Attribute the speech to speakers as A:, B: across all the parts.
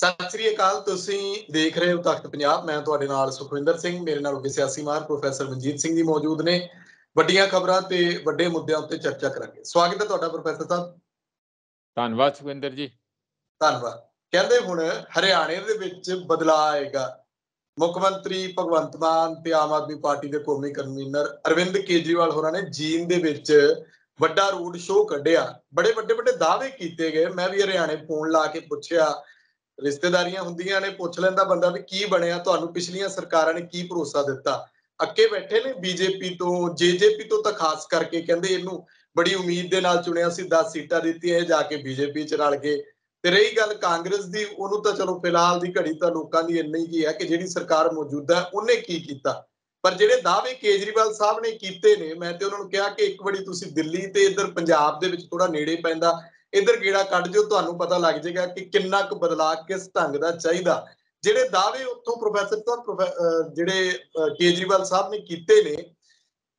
A: ਸਤਿ ਸ੍ਰੀ ਅਕਾਲ ਤੁਸੀਂ ਦੇਖ ਰਹੇ ਹੋ ਤਖਤ ਪੰਜਾਬ ਮੈਂ ਤੁਹਾਡੇ ਨਾਲ ਸੁਖਵਿੰਦਰ ਸਿੰਘ ਮੇਰੇ ਨਾਲ ਉੱਗੇ ਸਿਆਸੀ ਮਾਹਰ ਪ੍ਰੋਫੈਸਰ ਮਨਜੀਤ ਸਿੰਘ ਜੀ ਮੌਜੂਦ ਨੇ ਵੱਡੀਆਂ ਖਬਰਾਂ ਤੇ ਵੱਡੇ ਮੁੱਦਿਆਂ ਉੱਤੇ ਚਰਚਾ ਕਰਾਂਗੇ ਸਵਾਗਤ ਹੈ ਤੁਹਾਡਾ ਪ੍ਰੋਫੈਸਰ ਸਾਹਿਬ ਧੰਨਵਾਦ ਸੁਖਵਿੰਦਰ ਜੀ ਧੰਨਵਾਦ ਕਹਿੰਦੇ ਹੁਣ ਹਰਿਆਣੇ ਦੇ ਵਿੱਚ ਬਦਲਾਅ ਆਏਗਾ ਮੁੱਖ ਮੰਤਰੀ ਭਗਵੰਤ ਮਾਨ ਤੇ ਆਮ ਆਦਮੀ ਪਾਰਟੀ ਦੇ ਕੌਮੀ ਕਨਵੀਨਰ ਅਰਵਿੰਦ ਕੇਜਰੀਵਾਲ ਹੋਰਾਂ ਨੇ ਜੀਨ ਦੇ ਵਿੱਚ ਵੱਡਾ ਰੋਡ ਸ਼ੋਅ ਕੱਢਿਆ ਬੜੇ ਵੱਡੇ ਵੱਡੇ ਦਾਅਵੇ ਕੀਤੇ ਗਏ ਮੈਂ ਵੀ ਹਰਿਆਣੇ ਫੋਨ ਲਾ ਕੇ ਪੁੱਛਿਆ ਰਿਸ਼ਤੇਦਾਰੀਆਂ ਹੁੰਦੀਆਂ ਨੇ ਪੁੱਛ ਲੈਂਦਾ ਬੰਦਾ ਵੀ ਕੀ ਬਣਿਆ ਤੁਹਾਨੂੰ ਪਿਛਲੀਆਂ ਸਰਕਾਰਾਂ ਨੇ ਕੀ ਭਰੋਸਾ ਦਿੱਤਾ ਅੱਕੇ ਬੈਠੇ ਨੇ ਬੀਜੇਪੀ ਤੋਂ ਜੇਜੇਪੀ ਤੋਂ ਤਾਂ ਖਾਸ ਕਰਕੇ ਕਹਿੰਦੇ ਇਹਨੂੰ ਬੜੀ ਉਮੀਦ ਦੇ ਨਾਲ ਚੁਣਿਆ ਸੀ 10 ਸੀਟਾਂ ਦਿੱਤੀਆਂ ਇਹ ਜਾ ਕੇ ਬੀਜੇਪੀ ਚ ਰਲ ਗਏ ਤੇ ਰਹੀ ਗੱਲ ਕਾਂਗਰਸ ਦੀ ਉਹਨੂੰ ਤਾਂ ਚਲੋ ਫਿਲਹਾਲ ਦੀ ਘੜੀ ਤਾਂ ਲੋਕਾਂ ਦੀ ਇੰਨੀ ਹੀ ਹੈ ਕਿ ਜਿਹੜੀ ਸਰਕਾਰ ਮੌਜੂਦਾ ਉਹਨੇ ਕੀ ਕੀਤਾ ਪਰ ਜਿਹੜੇ ਦਾਅਵੇ ਕੇਜਰੀਵਾਲ ਸਾਹਿਬ ਨੇ ਕੀਤੇ ਨੇ ਮੈਂ ਤੇ ਉਹਨਾਂ ਨੂੰ ਕਿਹਾ ਕਿ ਇੱਕ ਵਾਰੀ ਤੁਸੀਂ ਦਿੱਲੀ ਤੇ ਇੱਧਰ ਪੰਜਾਬ ਦੇ ਵਿੱਚ ਥੋੜਾ ਨੇੜੇ ਪੈਂਦਾ ਇਧਰ ਗੇੜਾ ਕੱਢ ਜੋ ਤੁਹਾਨੂੰ ਪਤਾ ਲੱਗ ਜਾਏਗਾ ਕਿ ਕਿੰਨਾ ਕੁ ਬਦਲਾਅ ਕਿਸ ਢੰਗ ਦਾ ਚਾਹੀਦਾ ਜਿਹੜੇ ਦਾਅਵੇ ਉੱਥੋਂ ਪ੍ਰੋਫੈਸਰ ਤੋਂ ਜਿਹੜੇ ਕੇਜਰੀਵਾਲ ਸਾਹਿਬ ਨੇ ਕੀਤੇ ਨੇ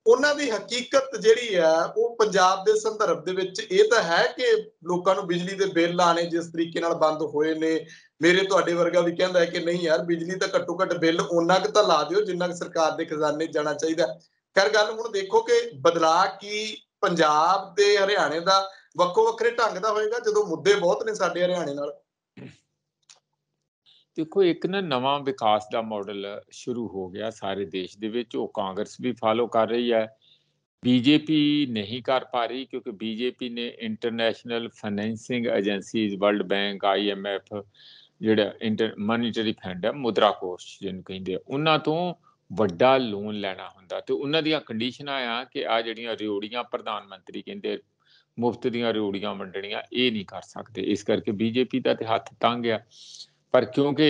A: ਉਹਨਾਂ ਦੀ ਹਕੀਕਤ ਜਿਹੜੀ ਆ ਉਹ ਪੰਜਾਬ ਦੇ ਸੰਦਰਭ ਦੇ ਵਿੱਚ ਇਹ ਤਾਂ ਹੈ ਕਿ ਲੋਕਾਂ ਨੂੰ ਬਿਜਲੀ ਦੇ ਬਿੱਲ ਆਣੇ ਜਿਸ ਤਰੀਕੇ ਨਾਲ ਬੰਦ ਹੋਏ ਨੇ ਮੇਰੇ ਤੁਹਾਡੇ ਵਰਗਾ ਵੀ ਕਹਿੰਦਾ ਹੈ ਕਿ ਨਹੀਂ ਯਾਰ ਬਿਜਲੀ ਤਾਂ ਘੱਟੋ ਘੱਟ ਬਿੱਲ ਉਹਨਾਂ ਕੁ ਤਾਂ ਲਾ ਦਿਓ ਜਿੰਨਾ ਕਿ ਸਰਕਾਰ ਦੇ ਖਜ਼ਾਨੇ ਜਾਣਾ ਚਾਹੀਦਾ ਖੈਰ ਗੱਲ ਹੁਣ ਦੇਖੋ ਕਿ ਬਦਲਾਅ ਕੀ ਪੰਜਾਬ ਤੇ ਹਰਿਆਣੇ ਦਾ ਵੱਖੋ ਵੱਖਰੇ ਢੰਗ ਦਾ ਹੋਏਗਾ ਜਦੋਂ ਮੁੱਦੇ ਬਹੁਤ ਨੇ ਸਾਡੇ ਹਰਿਆਣੇ ਨਾਲ
B: ਦੇਖੋ ਇੱਕ ਨਾ ਨਵਾਂ ਵਿਕਾਸ ਦਾ ਮਾਡਲ ਸ਼ੁਰੂ ਹੋ ਗਿਆ ਸਾਰੇ ਦੇਸ਼ ਦੇ ਵਿੱਚ ਉਹ ਕਾਂਗਰਸ ਵੀ ਫਾਲੋ ਕਰ ਰਹੀ ਹੈ ਬੀਜੇਪੀ ਨਹੀਂ ਕਰ ਪਾ ਰਹੀ ਕਿਉਂਕਿ ਬੀਜੇਪੀ ਨੇ international financing agencies World Bank IMF ਜਿਹੜਾ ਇੰਟਰ ਮਨੀਟਰੀ ਫੰਡ ਹੈ ਮੁਦਰਾ ਕੋਸ਼ ਜਿਹਨੂੰ ਕਹਿੰਦੇ ਉਹਨਾਂ ਤੋਂ ਵੱਡਾ ਲੋਨ ਲੈਣਾ ਹੁੰਦਾ ਤੇ ਉਹਨਾਂ ਦੀਆਂ ਕੰਡੀਸ਼ਨਾਂ ਆ ਕਿ ਆ ਜਿਹੜੀਆਂ ਰਿਓੜੀਆਂ ਪ੍ਰਧਾਨ ਮੰਤਰੀ ਕਹਿੰਦੇ ਮੁਫਤ ਦੀਆਂ ਰਿਊੜੀਆਂ ਵੰਡਣੀਆਂ ਇਹ ਨਹੀਂ ਕਰ ਸਕਦੇ ਇਸ ਕਰਕੇ ਬੀਜੇਪੀ ਦਾ ਤੇ ਹੱਥ ਤੰਗ ਆ ਪਰ ਕਿਉਂਕਿ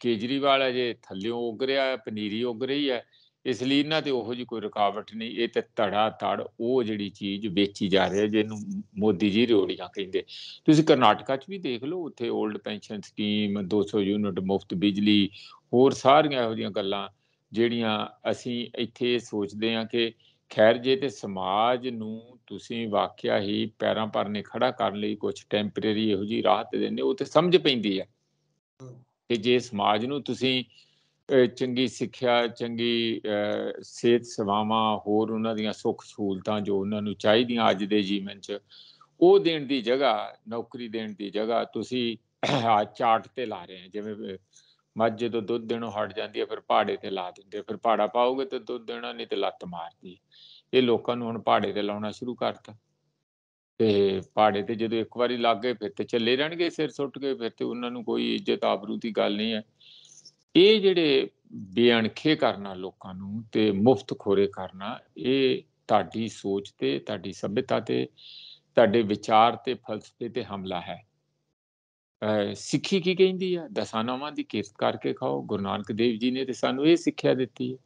B: ਕੇਜਰੀਵਾਲ ਅਜੇ ਥੱਲਿਓਂ ਉੱਗ ਰਿਹਾ ਹੈ ਪਨੀਰੀ ਉੱਗ ਰਹੀ ਹੈ ਇਸ ਲਈ ਇਹਨਾਂ ਤੇ ਉਹੋ ਜੀ ਕੋਈ ਰੁਕਾਵਟ ਨਹੀਂ ਇਹ ਤੇ ਧੜਾ ਧੜ ਉਹ ਜਿਹੜੀ ਚੀਜ਼ ਵੇਚੀ ਜਾ ਰਹੀ ਹੈ ਜਿਹਨੂੰ ਮੋਦੀ ਜੀ ਰਿਓੜੀਆਂ ਕਹਿੰਦੇ ਤੁਸੀਂ ਕਰਨਾਟਕਾ 'ਚ ਵੀ ਦੇਖ ਲਓ ਉੱਥੇ 올ਡ ਪੈਨਸ਼ਨ ਸਕੀਮ 200 ਯੂਨਿਟ ਮੁਫਤ ਬਿਜਲੀ ਹੋਰ ਸਾਰੀਆਂ ਇਹੋ ਜੀਆਂ ਗੱਲਾਂ ਜਿਹੜੀਆਂ ਅਸੀਂ ਇੱਥੇ ਸੋਚਦੇ ਹਾਂ ਕਿ ਖੈਰ ਜੇ ਤੇ ਸਮਾਜ ਨੂੰ ਤੁਸੀਂ ਵਾਕਿਆ ਹੀ ਪੈਰਾਂ ਪਰਨੇ ਖੜਾ ਕਰਨ ਲਈ ਕੁਝ ਟੈਂਪਰੇਰੀ ਇਹੋ ਜੀ ਰਾਹਤ ਦਿੰਦੇ ਉਹ ਤੇ ਸਮਝ ਪੈਂਦੀ ਹੈ ਤੇ ਜੇ ਸਮਾਜ ਨੂੰ ਤੁਸੀਂ ਚੰਗੀ ਸਿੱਖਿਆ ਚੰਗੀ ਸਿਹਤ ਸੇਵਾਵਾਂ ਹੋਰ ਉਹਨਾਂ ਦੀਆਂ ਸੁੱਖ ਸਹੂਲਤਾਂ ਜੋ ਉਹਨਾਂ ਨੂੰ ਚਾਹੀਦੀਆਂ ਅੱਜ ਦੇ ਜੀਵਨ 'ਚ ਉਹ ਦੇਣ ਦੀ ਜਗ੍ਹਾ ਨੌਕਰੀ ਦੇਣ ਦੀ ਜਗ੍ਹਾ ਤੁਸੀਂ ਆ ਚਾਰਟ ਤੇ ਲਾ ਰਹੇ ਜਿਵੇਂ ਮੱਝ ਜਦੋਂ ਦੁੱਧ ਦੇਣੋਂ ਹਟ ਜਾਂਦੀ ਹੈ ਫਿਰ ਪਹਾੜੇ ਤੇ ਲਾ ਦਿੰਦੇ ਫਿਰ ਪਹਾੜਾ ਪਾਓਗੇ ਤੇ ਦੁੱਧ ਦੇਣਾ ਨਹੀਂ ਤੇ ਲੱਤ ਮਾਰਦੀ ਇਹ ਲੋਕਾਂ ਨੂੰ ਹੁਣ ਪਹਾੜੇ ਤੇ ਲਾਉਣਾ ਸ਼ੁਰੂ ਕਰਤਾ ਤੇ ਪਹਾੜੇ ਤੇ ਜਦੋਂ ਇੱਕ ਵਾਰੀ ਲੱਗ ਗਏ ਫਿਰ ਤੇ ਚੱਲੇ ਰਹਿਣਗੇ ਸਿਰ ਸੁੱਟ ਕੇ ਫਿਰ ਤੇ ਉਹਨਾਂ ਨੂੰ ਕੋਈ ਇੱਜ਼ਤ ਆਬਰੂ ਦੀ ਗੱਲ ਨਹੀਂ ਹੈ ਇਹ ਜਿਹੜੇ ਬੇਅਣਖੇ ਕਰਨਾ ਲੋਕਾਂ ਨੂੰ ਤੇ ਮੁਫਤ ਖੋਰੇ ਕਰਨਾ ਇਹ ਤੁਹਾਡੀ ਸੋਚ ਤੇ ਤੁਹਾਡੀ ਸਭਿਤਾ ਤੇ ਤੁਹਾਡੇ ਵਿਚਾਰ ਤੇ ਫਲਸਫੇ ਤੇ ਹਮਲਾ ਹੈ ਸਿੱਖੀ ਕੀ ਕਹਿੰਦੀ ਆ ਦਸਾਨਾਵਾਂ ਦੀ ਕਿਰਤ ਕਰਕੇ ਖਾਓ ਗੁਰੂ ਨਾਨਕ ਦੇਵ ਜੀ ਨੇ ਤੇ ਸਾਨੂੰ ਇਹ ਸਿੱਖਿਆ ਦਿੱਤੀ ਹੈ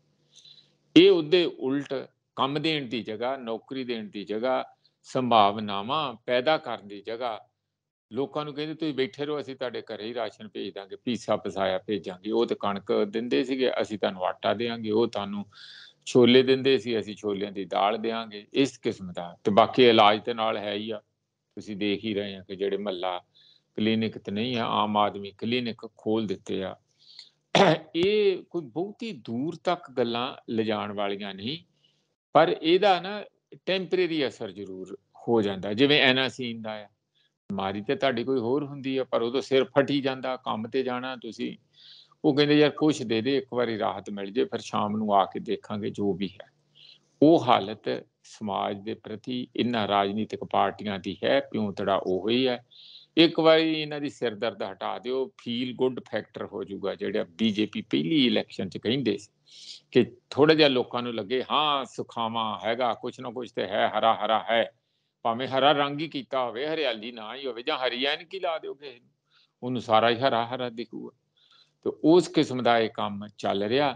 B: ਇਹ ਉਹਦੇ ਉਲਟ ਕੰਮ ਦੇਣ ਦੀ ਜਗ੍ਹਾ ਨੌਕਰੀ ਦੇਣ ਦੀ ਜਗ੍ਹਾ ਸੰਭਾਵਨਾਵਾਂ ਪੈਦਾ ਕਰਨ ਦੀ ਜਗ੍ਹਾ ਲੋਕਾਂ ਨੂੰ ਕਹਿੰਦੇ ਤੁਸੀਂ ਬੈਠੇ ਰਹੋ ਅਸੀਂ ਤੁਹਾਡੇ ਘਰੇ ਹੀ ਰਾਸ਼ਨ ਭੇਜ ਦਾਂਗੇ ਪੀਸਾ ਪਸਾਇਆ ਭੇਜਾਂਗੇ ਉਹ ਤਾਂ ਕਣਕ ਦਿੰਦੇ ਸੀਗੇ ਅਸੀਂ ਤੁਹਾਨੂੰ ਆਟਾ ਦੇਾਂਗੇ ਉਹ ਤੁਹਾਨੂੰ ਛੋਲੇ ਦਿੰਦੇ ਸੀ ਅਸੀਂ ਛੋਲਿਆਂ ਦੀ ਦਾਲ ਦੇਾਂਗੇ ਇਸ ਕਿਸਮ ਦਾ ਤੇ ਬਾਕੀ ਇਲਾਜ ਤੇ ਨਾਲ ਹੈ ਹੀ ਆ ਤੁਸੀਂ ਦੇਖ ਹੀ ਰਹੇ ਆ ਕਿ ਜਿਹੜੇ ਮੱਲਾ ਕਲੀਨਿਕ ਤੇ ਨਹੀਂ ਆ ਆਮ ਆਦਮੀ ਕਲੀਨਿਕ ਖੋਲ ਦਿੱਤੇ ਆ ਇਹ ਕੋਈ ਬਹੁਤੀ ਦੂਰ ਤੱਕ ਗੱਲਾਂ ਲਿਜਾਣ ਵਾਲੀਆਂ ਨਹੀਂ ਪਰ ਇਹਦਾ ਨਾ ਟੈਂਪਰੇਰੀ ਅਸਰ ਜ਼ਰੂਰ ਹੋ ਜਾਂਦਾ ਜਿਵੇਂ ਐਨਾਸੀਨ ਦਾ ਆ ਮਾਰੀ ਤੇ ਤੁਹਾਡੀ ਕੋਈ ਹੋਰ ਹੁੰਦੀ ਆ ਪਰ ਉਦੋਂ ਸਿਰ ਫਟੀ ਜਾਂਦਾ ਕੰਮ ਤੇ ਜਾਣਾ ਤੁਸੀਂ ਉਹ ਕਹਿੰਦੇ ਯਾਰ ਕੁਛ ਦੇ ਦੇ ਇੱਕ ਵਾਰੀ ਰਾਹਤ ਮਿਲ ਜੇ ਫਿਰ ਸ਼ਾਮ ਨੂੰ ਆ ਕੇ ਦੇਖਾਂਗੇ ਜੋ ਵੀ ਹੈ ਉਹ ਹਾਲਤ ਸਮਾਜ ਦੇ ਪ੍ਰਤੀ ਇਨ੍ਹਾਂ ਰਾਜਨੀਤਿਕ ਪਾਰਟੀਆਂ ਦੀ ਹੈ ਪਿਉਂਤੜਾ ਉਹ ਹੀ ਹੈ ਇੱਕ ਵਾਰੀ ਇਹਨਾਂ ਦੀ ਸਿਰਦਰਦ ਹਟਾ ਦਿਓ ਫੀਲ ਗੁੱਡ ਫੈਕਟਰ ਹੋ ਜਾਊਗਾ ਜਿਹੜਾ ਬੀਜੇਪੀ ਪਹਿਲੀ ਇਲੈਕਸ਼ਨ 'ਚ ਕਹਿੰਦੇ ਸੀ ਕਿ ਥੋੜਾ ਜਿਹਾ ਲੋਕਾਂ ਨੂੰ ਲੱਗੇ ਹਾਂ ਸੁਖਾਵਾ ਹੈਗਾ ਕੁਝ ਨਾ ਕੁਝ ਤੇ ਹੈ ਹਰਾ ਹਰਾ ਹੈ ਭਾਵੇਂ ਹਰਾ ਰੰਗ ਹੀ ਕੀਤਾ ਹੋਵੇ ਹਰਿਆਲੀ ਨਾ ਹੀ ਹੋਵੇ ਜਾਂ ਹਰੀਆਂ ਕੀ ਲਾ ਦਿਓ ਕਿਸੇ ਨੂੰ ਉਹਨੂੰ ਸਾਰਾ ਹੀ ਹਰਾ ਹਰਾ ਦਿਖੂਗਾ ਤੇ ਉਸ ਕਿਸਮ ਦਾ ਇਹ ਕੰਮ ਚੱਲ ਰਿਹਾ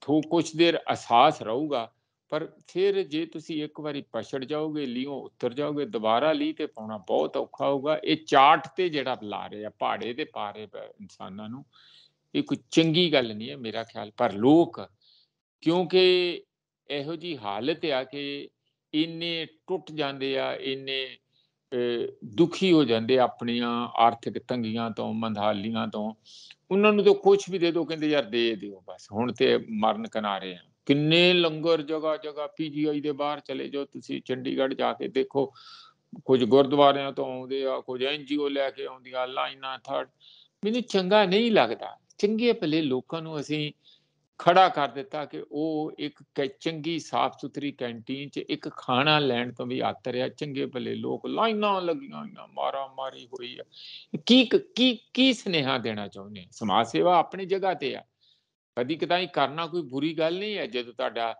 B: ਥੋ ਕੁਝ ਦੇਰ ਅਹਿਸਾਸ ਰਹੂਗਾ ਪਰ ਫਿਰ ਜੇ ਤੁਸੀਂ ਇੱਕ ਵਾਰੀ ਪਛੜ ਜਾਓਗੇ ਲੀਓ ਉੱਤਰ ਜਾਓਗੇ ਦੁਬਾਰਾ ਲੀ ਤੇ ਪਾਉਣਾ ਬਹੁਤ ਔਖਾ ਹੋਊਗਾ ਇਹ ਚਾਟ ਤੇ ਜਿਹੜਾ ਲਾ ਰਹੇ ਆ ਪਹਾੜੇ ਦੇ ਪਾਰੇ ਇਨਸਾਨਾਂ ਨੂੰ ਇਹ ਕੋਈ ਚੰਗੀ ਗੱਲ ਨਹੀਂ ਹੈ ਮੇਰਾ ਖਿਆਲ ਪਰ ਲੋਕ ਕਿਉਂਕਿ ਇਹੋ ਜੀ ਹਾਲਤ ਆ ਕਿ ਇੰਨੇ ਟੁੱਟ ਜਾਂਦੇ ਆ ਇੰਨੇ ਦੁਖੀ ਹੋ ਜਾਂਦੇ ਆਪਣੀਆਂ ਆਰਥਿਕ ਤੰਗੀਆਂ ਤੋਂ ਮੰਦਹਾਲੀਆਂ ਤੋਂ ਉਹਨਾਂ ਨੂੰ ਤਾਂ ਕੁਝ ਵੀ ਦੇ ਦਿਓ ਕਹਿੰਦੇ ਯਾਰ ਦੇ ਦਿਓ ਬਸ ਹੁਣ ਤੇ ਮਰਨ ਕਿਨਾਰੇ ਆ ਕਿੰਨੇ ਲੰਗਰ ਜਗਾ ਜਗਾ ਪੀਜੀਆਈ ਦੇ ਬਾਹਰ ਚਲੇ ਜਾਓ ਤੁਸੀਂ ਚੰਡੀਗੜ੍ਹ ਜਾ ਕੇ ਦੇਖੋ ਕੁਝ ਗੁਰਦੁਆਰਿਆਂ ਤੋਂ ਆਉਂਦੇ ਆ ਕੁਝ ਐਨਜੀਓ ਲੈ ਕੇ ਆਉਂਦੀਆਂ ਲਾਈਨਾਂ ਥਰਡ ਮੈਨੂੰ ਚੰਗਾ ਨਹੀਂ ਲੱਗਦਾ ਚੰਗੇ ਭਲੇ ਲੋਕਾਂ ਨੂੰ ਅਸੀਂ ਖੜਾ ਕਰ ਦਿੱਤਾ ਕਿ ਉਹ ਇੱਕ ਚੰਗੀ ਸਾਫ ਸੁਥਰੀ ਕੈਂਟੀਨ 'ਚ ਇੱਕ ਖਾਣਾ ਲੈਣ ਤੋਂ ਵੀ ਆਤਰਿਆ ਚੰਗੇ ਭਲੇ ਲੋਕ ਲਾਈਨਾਂ ਲੱਗੀਆਂ ਹੋਈਆਂ ਮਾਰਾ ਮਾਰੀ ਹੋਈ ਹੈ ਕੀ ਕੀ ਕੀ ਸਨੇਹਾ ਦੇਣਾ ਚਾਹੁੰਦੇ ਸਮਾਜ ਸੇਵਾ ਆਪਣੀ ਜਗ੍ਹਾ ਤੇ ਆ ਕਦੀ ਕਦਾਈ ਕਰਨਾ ਕੋਈ ਬੁਰੀ ਗੱਲ ਨਹੀਂ ਹੈ ਜਦੋਂ ਤੁਹਾਡਾ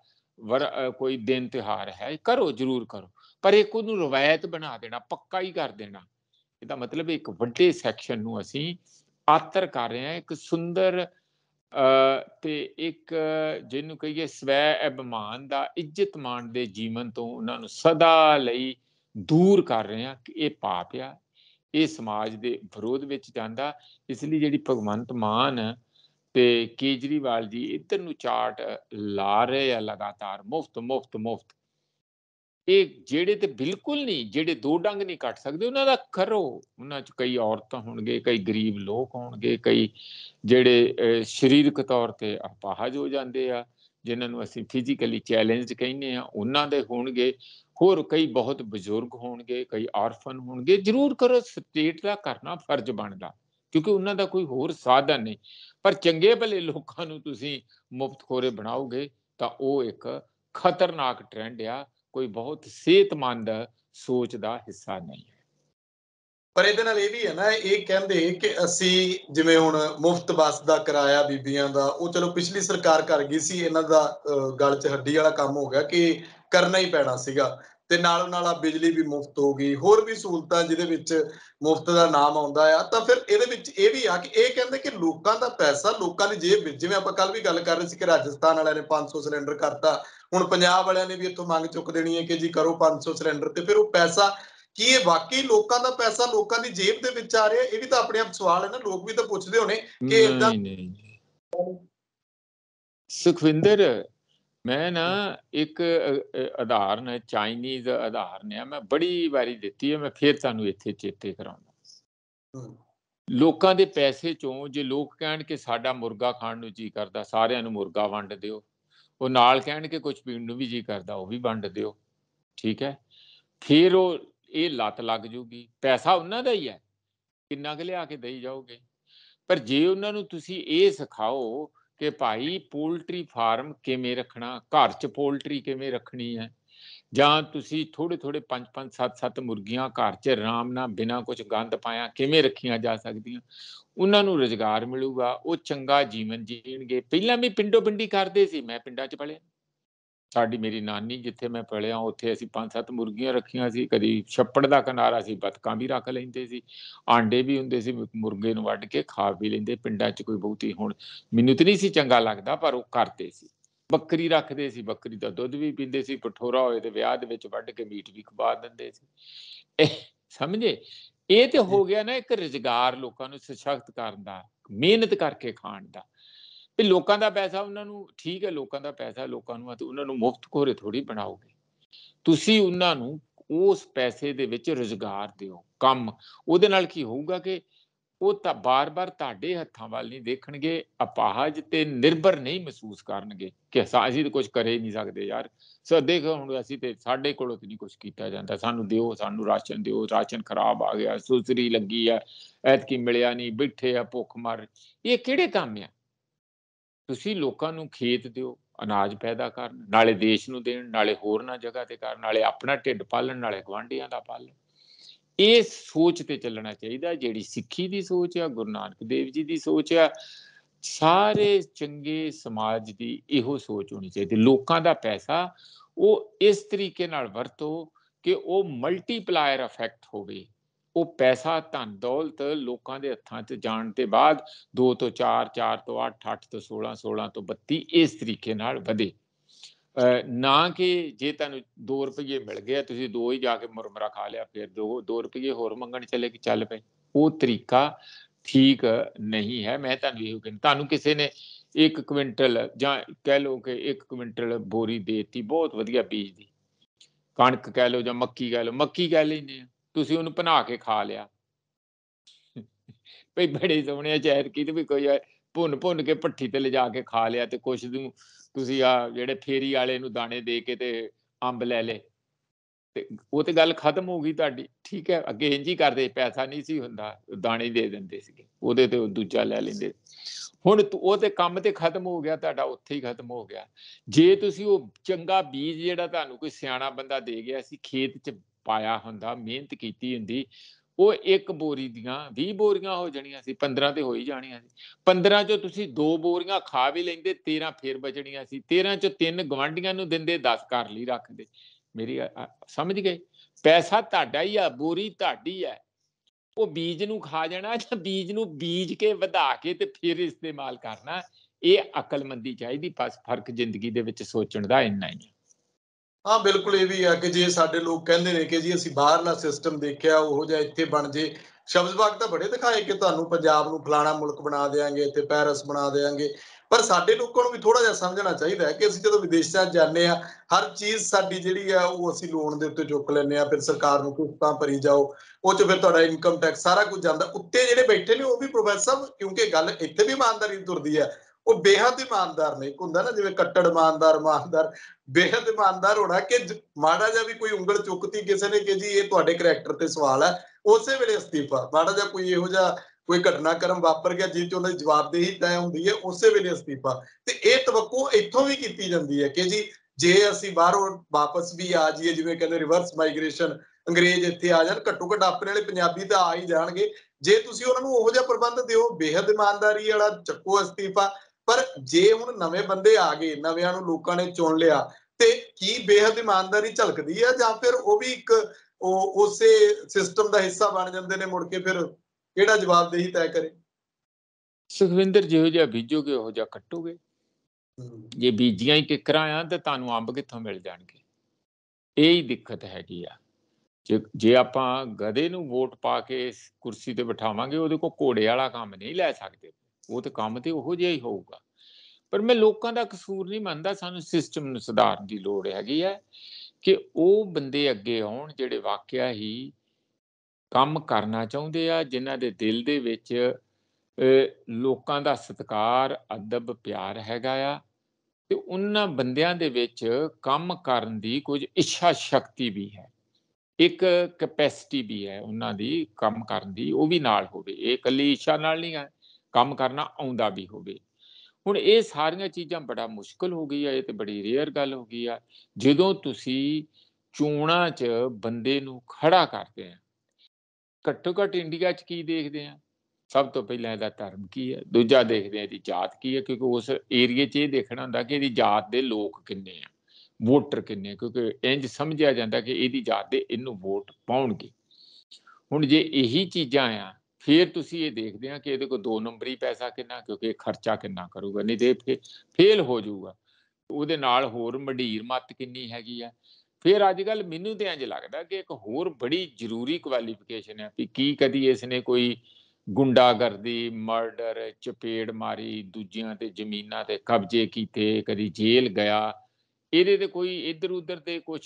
B: ਕੋਈ ਦਿਨ ਤਿਹਾਰ ਹੈ ਕਰੋ ਜਰੂਰ ਕਰੋ ਪਰ ਇੱਕ ਉਹਨੂੰ ਰਵਾਇਤ ਬਣਾ ਦੇਣਾ ਪੱਕਾ ਹੀ ਕਰ ਦੇਣਾ ਇਹਦਾ ਮਤਲਬ ਇੱਕ ਵੱਡੇ ਸੈਕਸ਼ਨ ਨੂੰ ਅਸੀਂ ਆਤਰ ਕਰ ਰਹੇ ਹਾਂ ਇੱਕ ਸੁੰਦਰ ਤੇ ਇੱਕ ਜਿਹਨੂੰ ਕਹੀਏ ਸਵੈ ਅਭਿਮਾਨ ਦਾ ਇੱਜ਼ਤ ਮਾਣ ਦੇ ਜੀਵਨ ਤੋਂ ਉਹਨਾਂ ਨੂੰ ਸਦਾ ਲਈ ਦੂਰ ਕਰ ਰਹੇ ਹਾਂ ਕਿ ਇਹ ਪਾਪ ਆ ਇਹ ਸਮਾਜ ਦੇ ਵਿਰੋਧ ਵਿੱਚ ਜਾਂਦਾ ਇਸ ਲਈ ਜਿਹੜੀ ਭਗਵੰਤ ਮਾਨ ਤੇ ਕੇਜਰੀਵਾਲ ਜੀ ਇੱਧਰ ਨੂੰ ਚਾਰਟ ਲਾ ਰਹੇ ਆ ਲਗਾਤਾਰ ਮੁਫਤ ਮੁਫਤ ਮੁਫਤ ਇਹ ਜਿਹੜੇ ਤੇ ਬਿਲਕੁਲ ਨਹੀਂ ਜਿਹੜੇ ਦੋ ਡੰਗ ਨਹੀਂ ਕੱਟ ਸਕਦੇ ਉਹਨਾਂ ਦਾ ਕਰੋ ਉਹਨਾਂ ਚ ਕਈ ਔਰਤਾਂ ਹੋਣਗੇ ਕਈ ਗਰੀਬ ਲੋਕ ਹੋਣਗੇ ਕਈ ਜਿਹੜੇ ਸਰੀਰਕ ਤੌਰ ਤੇ ਅਪਾਹਜ ਹੋ ਜਾਂਦੇ ਆ ਜਿਨ੍ਹਾਂ ਨੂੰ ਅਸੀਂ ਫਿਜ਼ੀਕਲੀ ਚੈਲੰਜ ਕਹਿੰਦੇ ਆ ਉਹਨਾਂ ਦੇ ਹੋਣਗੇ ਹੋਰ ਕਈ ਬਹੁਤ ਬਜ਼ੁਰਗ ਹੋਣਗੇ ਕਈ ਆਰਫਨ ਹੋਣਗੇ ਜ਼ਰੂਰ ਕਰੋ ਸਟੇਟ ਦਾ ਕਰਨਾ ਫਰਜ਼ ਬਣਦਾ ਕਿਉਂਕਿ ਉਹਨਾਂ ਦਾ ਕੋਈ ਹੋਰ ਸਾਧਨ ਨਹੀਂ ਪਰ ਚੰਗੇ ਭਲੇ ਲੋਕਾਂ ਨੂੰ ਤੁਸੀਂ ਮੁਫਤਖੋਰੇ ਬਣਾਓਗੇ ਤਾਂ ਉਹ ਇੱਕ ਖਤਰਨਾਕ ਟ੍ਰੈਂਡ ਆ ਕੋਈ ਬਹੁਤ ਸਿਹਤਮੰਦ ਸੋਚ ਦਾ ਹਿੱਸਾ ਨਹੀਂ ਹੈ
A: ਪਰ ਇਹਦੇ ਨਾਲ ਇਹ ਵੀ ਹੈ ਨਾ ਇਹ ਕਹਿੰਦੇ ਕਿ ਅਸੀਂ ਜਿਵੇਂ ਹੁਣ ਮੁਫਤ ਬੱਸ ਦਾ ਕਿਰਾਇਆ ਬੀਬੀਆਂ ਦਾ ਉਹ ਚਲੋ ਪਿਛਲੀ ਸਰਕਾਰ ਕਰ ਗਈ ਸੀ ਇਹਨਾਂ ਦਾ ਗਲ 'ਚ ਹੱਡੀ ਵਾਲਾ ਕੰਮ ਹੋ ਗਿਆ ਕਿ ਕਰਨਾ ਹੀ ਪੈਣਾ ਸੀਗਾ ਤੇ ਨਾਲੋਂ ਨਾਲ ਆ ਬਿਜਲੀ ਵੀ ਮੁਫਤ ਹੋ ਗਈ ਹੋਰ ਵੀ ਸਹੂਲਤਾਂ ਜਿਹਦੇ ਵਿੱਚ ਮੁਫਤ ਦਾ ਨਾਮ ਆਉਂਦਾ ਆ ਤਾਂ ਫਿਰ ਇਹਦੇ ਵਿੱਚ ਇਹ ਵੀ ਆ ਕਿ ਇਹ ਕਹਿੰਦੇ ਕਿ ਲੋਕਾਂ ਦਾ ਪੈਸਾ ਲੋਕਾਂ ਦੀ ਜੇਬ ਵਿੱਚ ਜਿਵੇਂ ਆਪਾਂ ਕੱਲ ਵੀ ਗੱਲ ਕਰ ਰਹੇ ਸੀ ਕਿ ਰਾਜਸਥਾਨ ਵਾਲਿਆਂ ਨੇ 500 ਸਿਲੰਡਰ ਕਰਤਾ ਹੁਣ ਪੰਜਾਬ ਵਾਲਿਆਂ ਨੇ ਵੀ ਇਥੋਂ ਮੰਗ ਚੁੱਕ ਦੇਣੀ ਹੈ ਕਿ ਜੀ ਕਰੋ 500 ਸਿਲੰਡਰ ਤੇ ਫਿਰ ਉਹ ਪੈਸਾ ਕੀ ਇਹ ਵਾਕਈ ਲੋਕਾਂ ਦਾ ਪੈਸਾ ਲੋਕਾਂ ਦੀ ਜੇਬ ਦੇ ਵਿੱਚ ਆ ਰਿਹਾ ਇਹ ਵੀ ਤਾਂ ਆਪਣੇ ਆਪ ਸਵਾਲ ਹੈ ਨਾ ਲੋਕ ਵੀ ਤਾਂ ਪੁੱਛਦੇ ਹੋਣੇ ਕਿ ਇਦਾਂ
B: ਸੁਖਵਿੰਦਰ ਮੈਂ ਨਾ ਇੱਕ ਆਧਾਰਨ ਨੇ ਚਾਈਨੀਜ਼ ਆਧਾਰਨ ਨੇ ਮੈਂ ਬੜੀ ਵਾਰੀ ਦਿੱਤੀ ਹੈ ਮੈਂ ਫੇਰ ਤੁਹਾਨੂੰ ਇੱਥੇ ਚੇਤੇ ਕਰਾਉਂਦਾ ਲੋਕਾਂ ਦੇ ਪੈਸੇ ਚੋਂ ਜੇ ਲੋਕ ਕਹਿਣ ਕਿ ਸਾਡਾ ਮੁਰਗਾ ਖਾਣ ਨੂੰ ਜੀ ਕਰਦਾ ਸਾਰਿਆਂ ਨੂੰ ਮੁਰਗਾ ਵੰਡ ਦਿਓ ਉਹ ਨਾਲ ਕਹਿਣ ਕਿ ਕੁਝ ਪੀਣ ਨੂੰ ਵੀ ਜੀ ਕਰਦਾ ਉਹ ਵੀ ਵੰਡ ਦਿਓ ਠੀਕ ਹੈ ਫਿਰ ਉਹ ਇਹ ਲੱਤ ਲੱਗ ਜੂਗੀ ਪੈਸਾ ਉਹਨਾਂ ਦਾ ਹੀ ਹੈ ਕਿੰਨਾ ਕੁ ਲਿਆ ਕੇ ਦੇਈ ਜਾਓਗੇ ਪਰ ਜੇ ਉਹਨਾਂ ਨੂੰ ਤੁਸੀਂ ਇਹ ਸਿਖਾਓ ਕਿ ਭਾਈ ਪੋਲਟਰੀ ਫਾਰਮ ਕਿਵੇਂ ਰੱਖਣਾ ਘਰ 'ਚ ਪੋਲਟਰੀ ਕਿਵੇਂ ਰੱਖਣੀ ਹੈ ਜਾਂ ਤੁਸੀਂ ਥੋੜੇ ਥੋੜੇ 5 5 7 7 ਮੁਰਗੀਆਂ ਘਰ 'ਚ ਆਰਾਮ ਨਾਲ ਬਿਨਾਂ ਕੁਝ ਗੰਦ ਪਾਇਆ ਕਿਵੇਂ ਰੱਖੀਆਂ ਜਾ ਸਕਦੀਆਂ ਉਹਨਾਂ ਨੂੰ ਰੋਜ਼ਗਾਰ ਮਿਲੂਗਾ ਉਹ ਚੰਗਾ ਜੀਵਨ ਜੀਣਗੇ ਪਹਿਲਾਂ ਵੀ ਪਿੰਡੋ ਪਿੰਡੀ ਕਰਦੇ ਸੀ ਮੈਂ ਪਿੰਡਾਂ 'ਚ ਪੜਿਆ ਸਾਡੀ ਮੇਰੀ ਨਾਨੀ ਜਿੱਥੇ ਮੈਂ ਪਲਿਆ ਉੱਥੇ ਅਸੀਂ ਪੰਜ ਸੱਤ ਮੁਰਗੀਆਂ ਰੱਖੀਆਂ ਸੀ ਕਦੀ ਛੱਪੜ ਦਾ ਕਿਨਾਰਾ ਸੀ ਬਤਕਾਂ ਵੀ ਰੱਖ ਲੈਂਦੇ ਸੀ ਆਂਡੇ ਵੀ ਹੁੰਦੇ ਸੀ ਮੁਰਗੇ ਨੂੰ ਵੱਢ ਕੇ ਖਾ ਵੀ ਲੈਂਦੇ ਪਿੰਡਾਂ 'ਚ ਕੋਈ ਬਹੁਤੀ ਹੁਣ ਮੈਨੂੰ ਤੇ ਨਹੀਂ ਸੀ ਚੰਗਾ ਲੱਗਦਾ ਪਰ ਉਹ ਕਰਦੇ ਸੀ ਬੱਕਰੀ ਰੱਖਦੇ ਸੀ ਬੱਕਰੀ ਦਾ ਦੁੱਧ ਵੀ ਪੀਂਦੇ ਸੀ ਪਠੋਰਾ ਹੋਏ ਤੇ ਵਿਆਹ ਦੇ ਵਿੱਚ ਵੱਢ ਕੇ ਮੀਟ ਵੀ ਖਵਾ ਦਿੰਦੇ ਸੀ ਇਹ ਸਮਝੇ ਇਹ ਤੇ ਹੋ ਗਿਆ ਨਾ ਇੱਕ ਰਜ਼ਗਾਰ ਲੋਕਾਂ ਨੂੰ ਸਸ਼ਕਤ ਕਰਨ ਦਾ ਮਿਹਨਤ ਕਰਕੇ ਖਾਣ ਦਾ ਵੀ ਲੋਕਾਂ ਦਾ ਪੈਸਾ ਉਹਨਾਂ ਨੂੰ ਠੀਕ ਹੈ ਲੋਕਾਂ ਦਾ ਪੈਸਾ ਲੋਕਾਂ ਨੂੰ ਤੇ ਉਹਨਾਂ ਨੂੰ ਮੁਫਤ ਘੋਰੇ ਥੋੜੀ ਬਣਾਓਗੇ ਤੁਸੀਂ ਉਹਨਾਂ ਨੂੰ ਉਸ ਪੈਸੇ ਦੇ ਵਿੱਚ ਰੋਜ਼ਗਾਰ ਦਿਓ ਕੰਮ ਉਹਦੇ ਨਾਲ ਕੀ ਹੋਊਗਾ ਕਿ ਉਹ ਤਾਂ ਬਾਰ-ਬਾਰ ਤੁਹਾਡੇ ਹੱਥਾਂ ਵੱਲ ਨਹੀਂ ਦੇਖਣਗੇ ਅਪਾਹਜ ਤੇ ਨਿਰਭਰ ਨਹੀਂ ਮਹਿਸੂਸ ਕਰਨਗੇ ਕਿ ਅਸੀਂ ਤਾਂ ਕੁਝ ਕਰੇ ਨਹੀਂ ਸਕਦੇ ਯਾਰ ਸੋ ਦੇਖ ਹੁਣ ਅਸੀਂ ਤੇ ਸਾਡੇ ਕੋਲੋਂ ਤੇ ਨਹੀਂ ਕੁਝ ਕੀਤਾ ਜਾਂਦਾ ਸਾਨੂੰ ਦਿਓ ਸਾਨੂੰ ਰਾਸ਼ਨ ਦਿਓ ਰਾਸ਼ਨ ਖਰਾਬ ਆ ਗਿਆ ਸੁਸਰੀ ਲੱਗੀ ਆ ਐਤਕੀ ਮਿਲਿਆ ਨਹੀਂ ਬਿਠੇ ਆ ਭੁੱਖ ਮਰ ਇਹ ਕਿਹੜੇ ਕੰਮ ਆ ਤੁਸੀਂ ਲੋਕਾਂ ਨੂੰ ਖੇਤ ਦਿਓ ਅਨਾਜ ਪੈਦਾ ਕਰਨ ਨਾਲੇ ਦੇਸ਼ ਨੂੰ ਦੇਣ ਨਾਲੇ ਹੋਰ ਨਾ ਜਗ੍ਹਾ ਤੇ ਕਰਨ ਨਾਲੇ ਆਪਣਾ ਢਿੱਡ ਪਾਲਣ ਨਾਲੇ ਗਵਾਂਢੀਆਂ ਦਾ ਪਾਲਣ ਇਹ ਸੋਚ ਤੇ ਚੱਲਣਾ ਚਾਹੀਦਾ ਜਿਹੜੀ ਸਿੱਖੀ ਦੀ ਸੋਚ ਆ ਗੁਰੂ ਨਾਨਕ ਦੇਵ ਜੀ ਦੀ ਸੋਚ ਆ ਸਾਰੇ ਚੰਗੇ ਸਮਾਜ ਦੀ ਇਹੋ ਸੋਚ ਹੋਣੀ ਚਾਹੀਦੀ ਲੋਕਾਂ ਦਾ ਪੈਸਾ ਉਹ ਇਸ ਤਰੀਕੇ ਨਾਲ ਵਰਤੋ ਕਿ ਉਹ ਮਲਟੀਪਲਾਇਰ ਇਫੈਕਟ ਹੋਵੇ ਉਹ ਪੈਸਾ ਧਨ ਦੌਲਤ ਲੋਕਾਂ ਦੇ ਹੱਥਾਂ 'ਚ ਜਾਣ ਤੇ ਬਾਅਦ 2 ਤੋਂ 4 4 ਤੋਂ 8 8 ਤੋਂ 16 16 ਤੋਂ 32 ਇਸ ਤਰੀਕੇ ਨਾਲ ਵਧੇ ਨਾ ਕਿ ਜੇ ਤੁਹਾਨੂੰ 2 ਰੁਪਏ ਮਿਲ ਗਏ ਤੁਸੀਂ 2 ਹੀ ਜਾ ਕੇ ਮੁਰਮਰਾ ਖਾ ਲਿਆ ਫਿਰ 2 2 ਰੁਪਏ ਹੋਰ ਮੰਗਣ ਚਲੇ ਕਿ ਚੱਲ ਪਏ ਉਹ ਤਰੀਕਾ ਠੀਕ ਨਹੀਂ ਹੈ ਮੈਂ ਤੁਹਾਨੂੰ ਇਹੋ ਕਹਿੰਦਾ ਤੁਹਾਨੂੰ ਕਿਸੇ ਨੇ 1 ਕੁਇੰਟਲ ਜਾਂ ਕਹਿ ਲਓ ਕਿ 1 ਕੁਇੰਟਲ ਬੋਰੀ ਦੇਤੀ ਬਹੁਤ ਵਧੀਆ ਬੀਜ ਦੀ ਕਣਕ ਕਹਿ ਲਓ ਜਾਂ ਮੱਕੀ ਕਹਿ ਲਓ ਮੱਕੀ ਕਹਿ ਲੈਂਦੇ ਆ ਤੁਸੀਂ ਉਹਨੂੰ ਪਨਾ ਕੇ ਖਾ ਲਿਆ ਭਈ ਬੜੇ ਸੋਹਣੇ ਜ਼ਹਿਰ ਕੀ ਤੇ ਵੀ ਕੋਈ ਭੁੰਨ ਭੁੰਨ ਕੇ ਪੱਠੀ ਤੇ ਲਿਜਾ ਕੇ ਖਾ ਲਿਆ ਤੇ ਕੁਛ ਨੂੰ ਤੁਸੀਂ ਆ ਜਿਹੜੇ ਫੇਰੀ ਵਾਲੇ ਨੂੰ ਦਾਣੇ ਦੇ ਕੇ ਤੇ ਅੰਬ ਲੈ ਲੇ ਤੇ ਉਹ ਤੇ ਗੱਲ ਖਤਮ ਹੋ ਗਈ ਤੁਹਾਡੀ ਠੀਕ ਹੈ ਅੱਗੇ ਇੰਜ ਹੀ ਕਰਦੇ ਪੈਸਾ ਨਹੀਂ ਸੀ ਹੁੰਦਾ ਦਾਣੇ ਦੇ ਦਿੰਦੇ ਸੀਗੇ ਉਹਦੇ ਤੇ ਦੂਜਾ ਲੈ ਲੈਂਦੇ ਹੁਣ ਉਹ ਤੇ ਕੰਮ ਤੇ ਖਤਮ ਹੋ ਗਿਆ ਤੁਹਾਡਾ ਉੱਥੇ ਹੀ ਖਤਮ ਹੋ ਗਿਆ ਜੇ ਤੁਸੀਂ ਉਹ ਚੰਗਾ ਬੀਜ ਜਿਹੜਾ ਤੁਹਾਨੂੰ ਕੋਈ ਸਿਆਣਾ ਬੰਦਾ ਦੇ ਗਿਆ ਸੀ ਖੇਤ 'ਚ ਪਾਇਆ ਹੁੰਦਾ ਮਿਹਨਤ ਕੀਤੀ ਹੁੰਦੀ ਉਹ ਇੱਕ ਬੋਰੀ ਦੀਆਂ 20 ਬੋਰੀਆਂ ਹੋ ਜਾਣੀਆਂ ਸੀ 15 ਤੇ ਹੋ ਹੀ ਜਾਣੀਆਂ ਸੀ 15 ਚੋਂ ਤੁਸੀਂ ਦੋ ਬੋਰੀਆਂ ਖਾ ਵੀ ਲੈਂਦੇ 13 ਫੇਰ ਬਚਣੀਆਂ ਸੀ 13 ਚੋਂ ਤਿੰਨ ਗਵਾਂਡੀਆਂ ਨੂੰ ਦਿੰਦੇ 10 ਕਰ ਲਈ ਰੱਖਦੇ ਮੇਰੀ ਸਮਝ ਗਏ ਪੈਸਾ ਤੁਹਾਡਾ ਹੀ ਆ ਬੋਰੀ ਤੁਹਾਡੀ ਆ ਉਹ ਬੀਜ ਨੂੰ ਖਾ ਜਾਣਾ ਜਾਂ ਬੀਜ ਨੂੰ ਬੀਜ ਕੇ ਵਧਾ ਕੇ ਤੇ ਫਿਰ ਇਸਤੇਮਾਲ ਕਰਨਾ ਇਹ ਅਕਲਮੰਦੀ ਚਾਹੀਦੀ ਬਸ ਫਰਕ ਜ਼ਿੰਦਗੀ ਦੇ ਵਿੱਚ ਸੋਚਣ ਦਾ ਇੰਨਾ ਹੀ ਹੈ
A: ਹਾਂ ਬਿਲਕੁਲ ਇਹ ਵੀ ਆ ਕਿ ਜੇ ਸਾਡੇ ਲੋਕ ਕਹਿੰਦੇ ਨੇ ਕਿ ਜੀ ਅਸੀਂ ਬਾਹਰਲਾ ਸਿਸਟਮ ਦੇਖਿਆ ਉਹੋ ਜਿਹਾ ਇੱਥੇ ਬਣ ਜੇ ਬਾਗ ਤਾਂ ਬੜੇ ਦਿਖਾਏ ਕਿ ਤੁਹਾਨੂੰ ਪੰਜਾਬ ਨੂੰ ਫਲਾਣਾ ਮੁਲਕ ਬਣਾ ਦੇਾਂਗੇ ਤੇ ਪੈਰਸ ਬਣਾ ਦੇਾਂਗੇ ਪਰ ਸਾਡੇ ਲੋਕਾਂ ਨੂੰ ਵੀ ਥੋੜਾ ਜਿਹਾ ਸਮਝਣਾ ਚਾਹੀਦਾ ਹੈ ਕਿ ਅਸੀਂ ਜਦੋਂ ਵਿਦੇਸ਼ਾਂ ਜਾਂਦੇ ਆ ਹਰ ਚੀਜ਼ ਸਾਡੀ ਜਿਹੜੀ ਆ ਉਹ ਅਸੀਂ ਲੋਨ ਦੇ ਉੱਤੇ ਚੁੱਕ ਲੈਂਦੇ ਆ ਫਿਰ ਸਰਕਾਰ ਨੂੰ ਕਿਸ਼ਤਾਂ ਭਰੀ ਜਾਓ ਉਹ ਚ ਫਿਰ ਤੁਹਾਡਾ ਇਨਕਮ ਟੈਕਸ ਸਾਰਾ ਕੁਝ ਜਾਂਦਾ ਉੱਤੇ ਜਿਹੜੇ ਬੈਠੇ ਨੇ ਉਹ ਵੀ ਪ੍ਰੋਫੈਸਰ ਕਿਉਂਕਿ ਗੱਲ ਇੱਥੇ ਵੀ ਇਮਾਨਦਾਰੀ ਤੁਰਦੀ ਆ ਉਹ ਬੇਹੱਦ ਇਮਾਨਦਾਰ ਨੇ ਇੱਕ ਹੁੰਦਾ ਨਾ ਜਿਵੇਂ ਕੱਟੜ ਇਮਾਨਦਾਰ ਇਮਾਨਦਾਰ ਬੇਹੱਦ ਇਮਾਨਦਾਰ ਹੋਣਾ ਕਿ ਮਾੜਾ ਜਿਹਾ ਵੀ ਕੋਈ ਉਂਗਲ ਚੁੱਕਤੀ ਕਿਸੇ ਨੇ ਕਿ ਜੀ ਇਹ ਤੁਹਾਡੇ ਕੈਰੈਕਟਰ ਤੇ ਸਵਾਲ ਹੈ ਉਸੇ ਵੇਲੇ ਅਸਤੀਫਾ ਮਾੜਾ ਜਿਹਾ ਕੋਈ ਇਹੋ ਜਿਹਾ ਕੋਈ ਘਟਨਾਕ੍ਰਮ ਵਾਪਰ ਗਿਆ ਜਿਸ ਚ ਉਹਨਾਂ ਦੀ ਜਵਾਬਦੇਹੀ ਤੈਅ ਹੁੰਦੀ ਹੈ ਉਸੇ ਵੇਲੇ ਅਸਤੀਫਾ ਤੇ ਇਹ ਤਵੱਕੋ ਇੱਥੋਂ ਵੀ ਕੀਤੀ ਜਾਂਦੀ ਹੈ ਕਿ ਜੀ ਜੇ ਅਸੀਂ ਬਾਹਰੋਂ ਵਾਪਸ ਵੀ ਆ ਜਾਈਏ ਜਿਵੇਂ ਕਹਿੰਦੇ ਰਿਵਰਸ ਮਾਈਗ੍ਰੇਸ਼ਨ ਅੰਗਰੇਜ਼ ਇੱਥੇ ਆ ਜਾਣ ਘੱਟੋ ਘੱਟ ਆਪਣੇ ਵਾਲੇ ਪੰਜਾਬੀ ਤਾਂ ਆ ਹੀ ਜਾਣਗੇ ਜੇ ਤੁਸੀਂ ਉਹਨਾਂ ਨੂੰ ਉਹੋ ਜਿਹਾ ਪ੍ਰਬੰਧ ਦਿਓ ਬੇਹਦ ਇਮਾਨਦਾਰੀ ਵਾਲਾ ਚੱਕੋ ਅਸਤੀਫਾ ਪਰ ਜੇ ਹੁਣ ਨਵੇਂ ਬੰਦੇ ਆ ਗਏ ਨਵਿਆਂ ਨੂੰ ਲੋਕਾਂ ਨੇ ਚੁਣ ਲਿਆ ਤੇ ਕੀ ਬੇਹਦ ਇਮਾਨਦਾਰੀ ਝਲਕਦੀ ਹੈ ਜਾਂ ਫਿਰ ਉਹ ਵੀ ਇੱਕ ਉਹ ਉਸੇ ਸਿਸਟਮ ਦਾ ਹਿੱਸਾ ਬਣ ਜਾਂਦੇ ਨੇ ਮੁੜ ਕੇ ਫਿਰ ਕਿਹੜਾ ਜਵਾਬਦੇਹੀ ਤੈਅ ਕਰੇ
B: ਸੁਖਵਿੰਦਰ ਜਿਹੋ ਜਿਹਾ ਬੀਜੋਗੇ ਉਹੋ ਜਿਹਾ ਕੱਟੋਗੇ ਜੇ ਬੀਜੀਆਂ ਹੀ ਕਿਕਰਾਂ ਆ ਤਾਂ ਤੁਹਾਨੂੰ ਅੰਬ ਕਿੱਥੋਂ ਮਿਲ ਜਾਣਗੇ ਇਹ ਹੀ ਦਿੱਕਤ ਹੈਗੀ ਆ ਜੇ ਆਪਾਂ ਗਧੇ ਨੂੰ ਵੋਟ ਪਾ ਕੇ ਕੁਰਸੀ ਤੇ ਬਿਠਾਵਾਂਗੇ ਉਹਦੇ ਕੋ ਘੋੜੇ ਵਾਲਾ ਕੰਮ ਨਹੀਂ ਲੈ ਸਕਦੇ ਉਹ ਤੇ ਕੰਮ ਤੇ ਉਹੋ ਜਿਹਾ ਹੀ ਹੋਊਗਾ ਪਰ ਮੈਂ ਲੋਕਾਂ ਦਾ ਕਸੂਰ ਨਹੀਂ ਮੰਨਦਾ ਸਾਨੂੰ ਸਿਸਟਮ ਨੂੰ ਸੁਧਾਰਨ ਦੀ ਲੋੜ ਹੈਗੀ ਹੈ ਕਿ ਉਹ ਬੰਦੇ ਅੱਗੇ ਆਉਣ ਜਿਹੜੇ ਵਾਕਿਆ ਹੀ ਕੰਮ ਕਰਨਾ ਚਾਹੁੰਦੇ ਆ ਜਿਨ੍ਹਾਂ ਦੇ ਦਿਲ ਦੇ ਵਿੱਚ ਲੋਕਾਂ ਦਾ ਸਤਿਕਾਰ ਅਦਬ ਪਿਆਰ ਹੈਗਾ ਆ ਤੇ ਉਹਨਾਂ ਬੰਦਿਆਂ ਦੇ ਵਿੱਚ ਕੰਮ ਕਰਨ ਦੀ ਕੁਝ ਇੱਛਾ ਸ਼ਕਤੀ ਵੀ ਹੈ ਇੱਕ ਕੈਪੈਸਿਟੀ ਵੀ ਹੈ ਉਹਨਾਂ ਦੀ ਕੰਮ ਕਰਨ ਦੀ ਉਹ ਵੀ ਨਾਲ ਹੋਵੇ ਇਹ ਇਕੱਲੀ ਇੱਛਾ ਨਾਲ ਨਹੀਂ ਹੈ ਕੰਮ ਕਰਨਾ ਆਉਂਦਾ ਵੀ ਹੋਵੇ ਹੁਣ ਇਹ ਸਾਰੀਆਂ ਚੀਜ਼ਾਂ ਬੜਾ ਮੁਸ਼ਕਲ ਹੋ ਗਈ ਆ ਇਹ ਤੇ ਬੜੀ ਰੇਅਰ ਗੱਲ ਹੋ ਗਈ ਆ ਜਦੋਂ ਤੁਸੀਂ ਚੋਣਾਂ 'ਚ ਬੰਦੇ ਨੂੰ ਖੜਾ ਕਰਦੇ ਆ ਘੱਟੋ ਘੱਟ ਇੰਡੀਆ 'ਚ ਕੀ ਦੇਖਦੇ ਆ ਸਭ ਤੋਂ ਪਹਿਲਾਂ ਇਹਦਾ ਧਰਮ ਕੀ ਹੈ ਦੂਜਾ ਦੇਖਦੇ ਆ ਇਹਦੀ ਜਾਤ ਕੀ ਹੈ ਕਿਉਂਕਿ ਉਸ ਏਰੀਏ 'ਚ ਇਹ ਦੇਖਣਾ ਹੁੰਦਾ ਕਿ ਇਹਦੀ ਜਾਤ ਦੇ ਲੋਕ ਕਿੰਨੇ ਆ ਵੋਟਰ ਕਿੰਨੇ ਕਿਉਂਕਿ ਇੰਜ ਸਮਝਿਆ ਜਾਂਦਾ ਕਿ ਇਹਦੀ ਜਾਤ ਦੇ ਇਹਨੂੰ ਵੋਟ ਪਾਉਣਗੇ ਹੁਣ ਜੇ ਇਹੀ ਚੀਜ਼ਾਂ ਆ ਫਿਰ ਤੁਸੀਂ ਇਹ ਦੇਖਦੇ ਆ ਕਿ ਇਹਦੇ ਕੋਲ 2 ਨੰਬਰੀ ਪੈਸਾ ਕਿੰਨਾ ਕਿਉਂਕਿ ਇਹ ਖਰਚਾ ਕਿੰਨਾ ਕਰੂਗਾ ਨਹੀਂ ਦੇਖ ਕੇ ਫੇਲ ਹੋ ਜਾਊਗਾ ਉਹਦੇ ਨਾਲ ਹੋਰ ਮਢੀਰ ਮਤ ਕਿੰਨੀ ਹੈਗੀ ਆ ਫਿਰ ਅੱਜ ਕੱਲ ਮੈਨੂੰ ਤੇ ਇੰਜ ਲੱਗਦਾ ਕਿ ਇੱਕ ਹੋਰ ਬੜੀ ਜ਼ਰੂਰੀ ਕੁਆਲੀਫਿਕੇਸ਼ਨ ਹੈ ਕਿ ਕੀ ਕਦੀ ਇਸ ਨੇ ਕੋਈ ਗੁੰਡਾਗਰਦੀ ਮਰਡਰ ਚਪੇੜ ਮਾਰੀ ਦੂਜਿਆਂ ਤੇ ਜ਼ਮੀਨਾਂ ਤੇ ਕਬਜ਼ੇ ਕੀਤੇ ਕਦੀ ਜੇਲ੍ਹ ਗਿਆ ਇਹਦੇ ਤੇ ਕੋਈ ਇੱਧਰ ਉੱਧਰ ਤੇ ਕੁਝ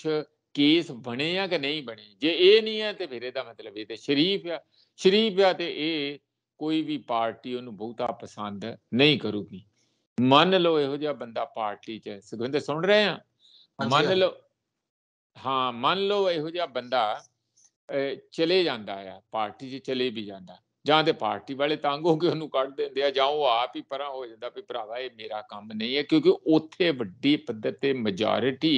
B: ਕੇਸ ਬਣੇ ਆ ਕਿ ਨਹੀਂ ਬਣੇ ਜੇ ਇਹ ਨਹੀਂ ਹੈ ਤੇ ਫਿਰ ਇਹਦਾ ਮਤਲਬ ਇਹ ਤੇ ਸ਼ਰੀਫ ਆ ਸ਼ਰੀਫ ਆ ਤੇ ਇਹ ਕੋਈ ਵੀ ਪਾਰਟੀ ਉਹਨੂੰ ਬਹੁਤਾ ਪਸੰਦ ਨਹੀਂ ਕਰੂਗੀ ਮੰਨ ਲਓ ਇਹੋ ਜਿਹਾ ਬੰਦਾ ਪਾਰਟੀ 'ਚ ਸੁਖਵਿੰਦਰ ਸੁਣ ਰਹੇ ਆ ਮੰਨ ਲਓ ਹਾਂ ਮੰਨ ਲਓ ਇਹੋ ਜਿਹਾ ਬੰਦਾ ਚਲੇ ਜਾਂਦਾ ਆ ਪਾਰਟੀ 'ਚ ਚਲੇ ਵੀ ਜਾਂਦਾ ਜਾਂ ਤੇ ਪਾਰਟੀ ਵਾਲੇ ਤੰਗ ਹੋ ਕੇ ਉਹਨੂੰ ਕੱਢ ਦਿੰਦੇ ਆ ਜਾਂ ਉਹ ਆਪ ਹੀ ਪਰਾਂ ਹੋ ਜਾਂਦਾ ਵੀ ਭਰਾਵਾ ਇਹ ਮੇਰਾ ਕੰਮ ਨਹੀਂ ਹੈ ਕਿਉਂਕਿ ਉੱਥੇ ਵੱਡੀ ਪੱਧਰ ਤੇ ਮੈਜੋਰਿਟੀ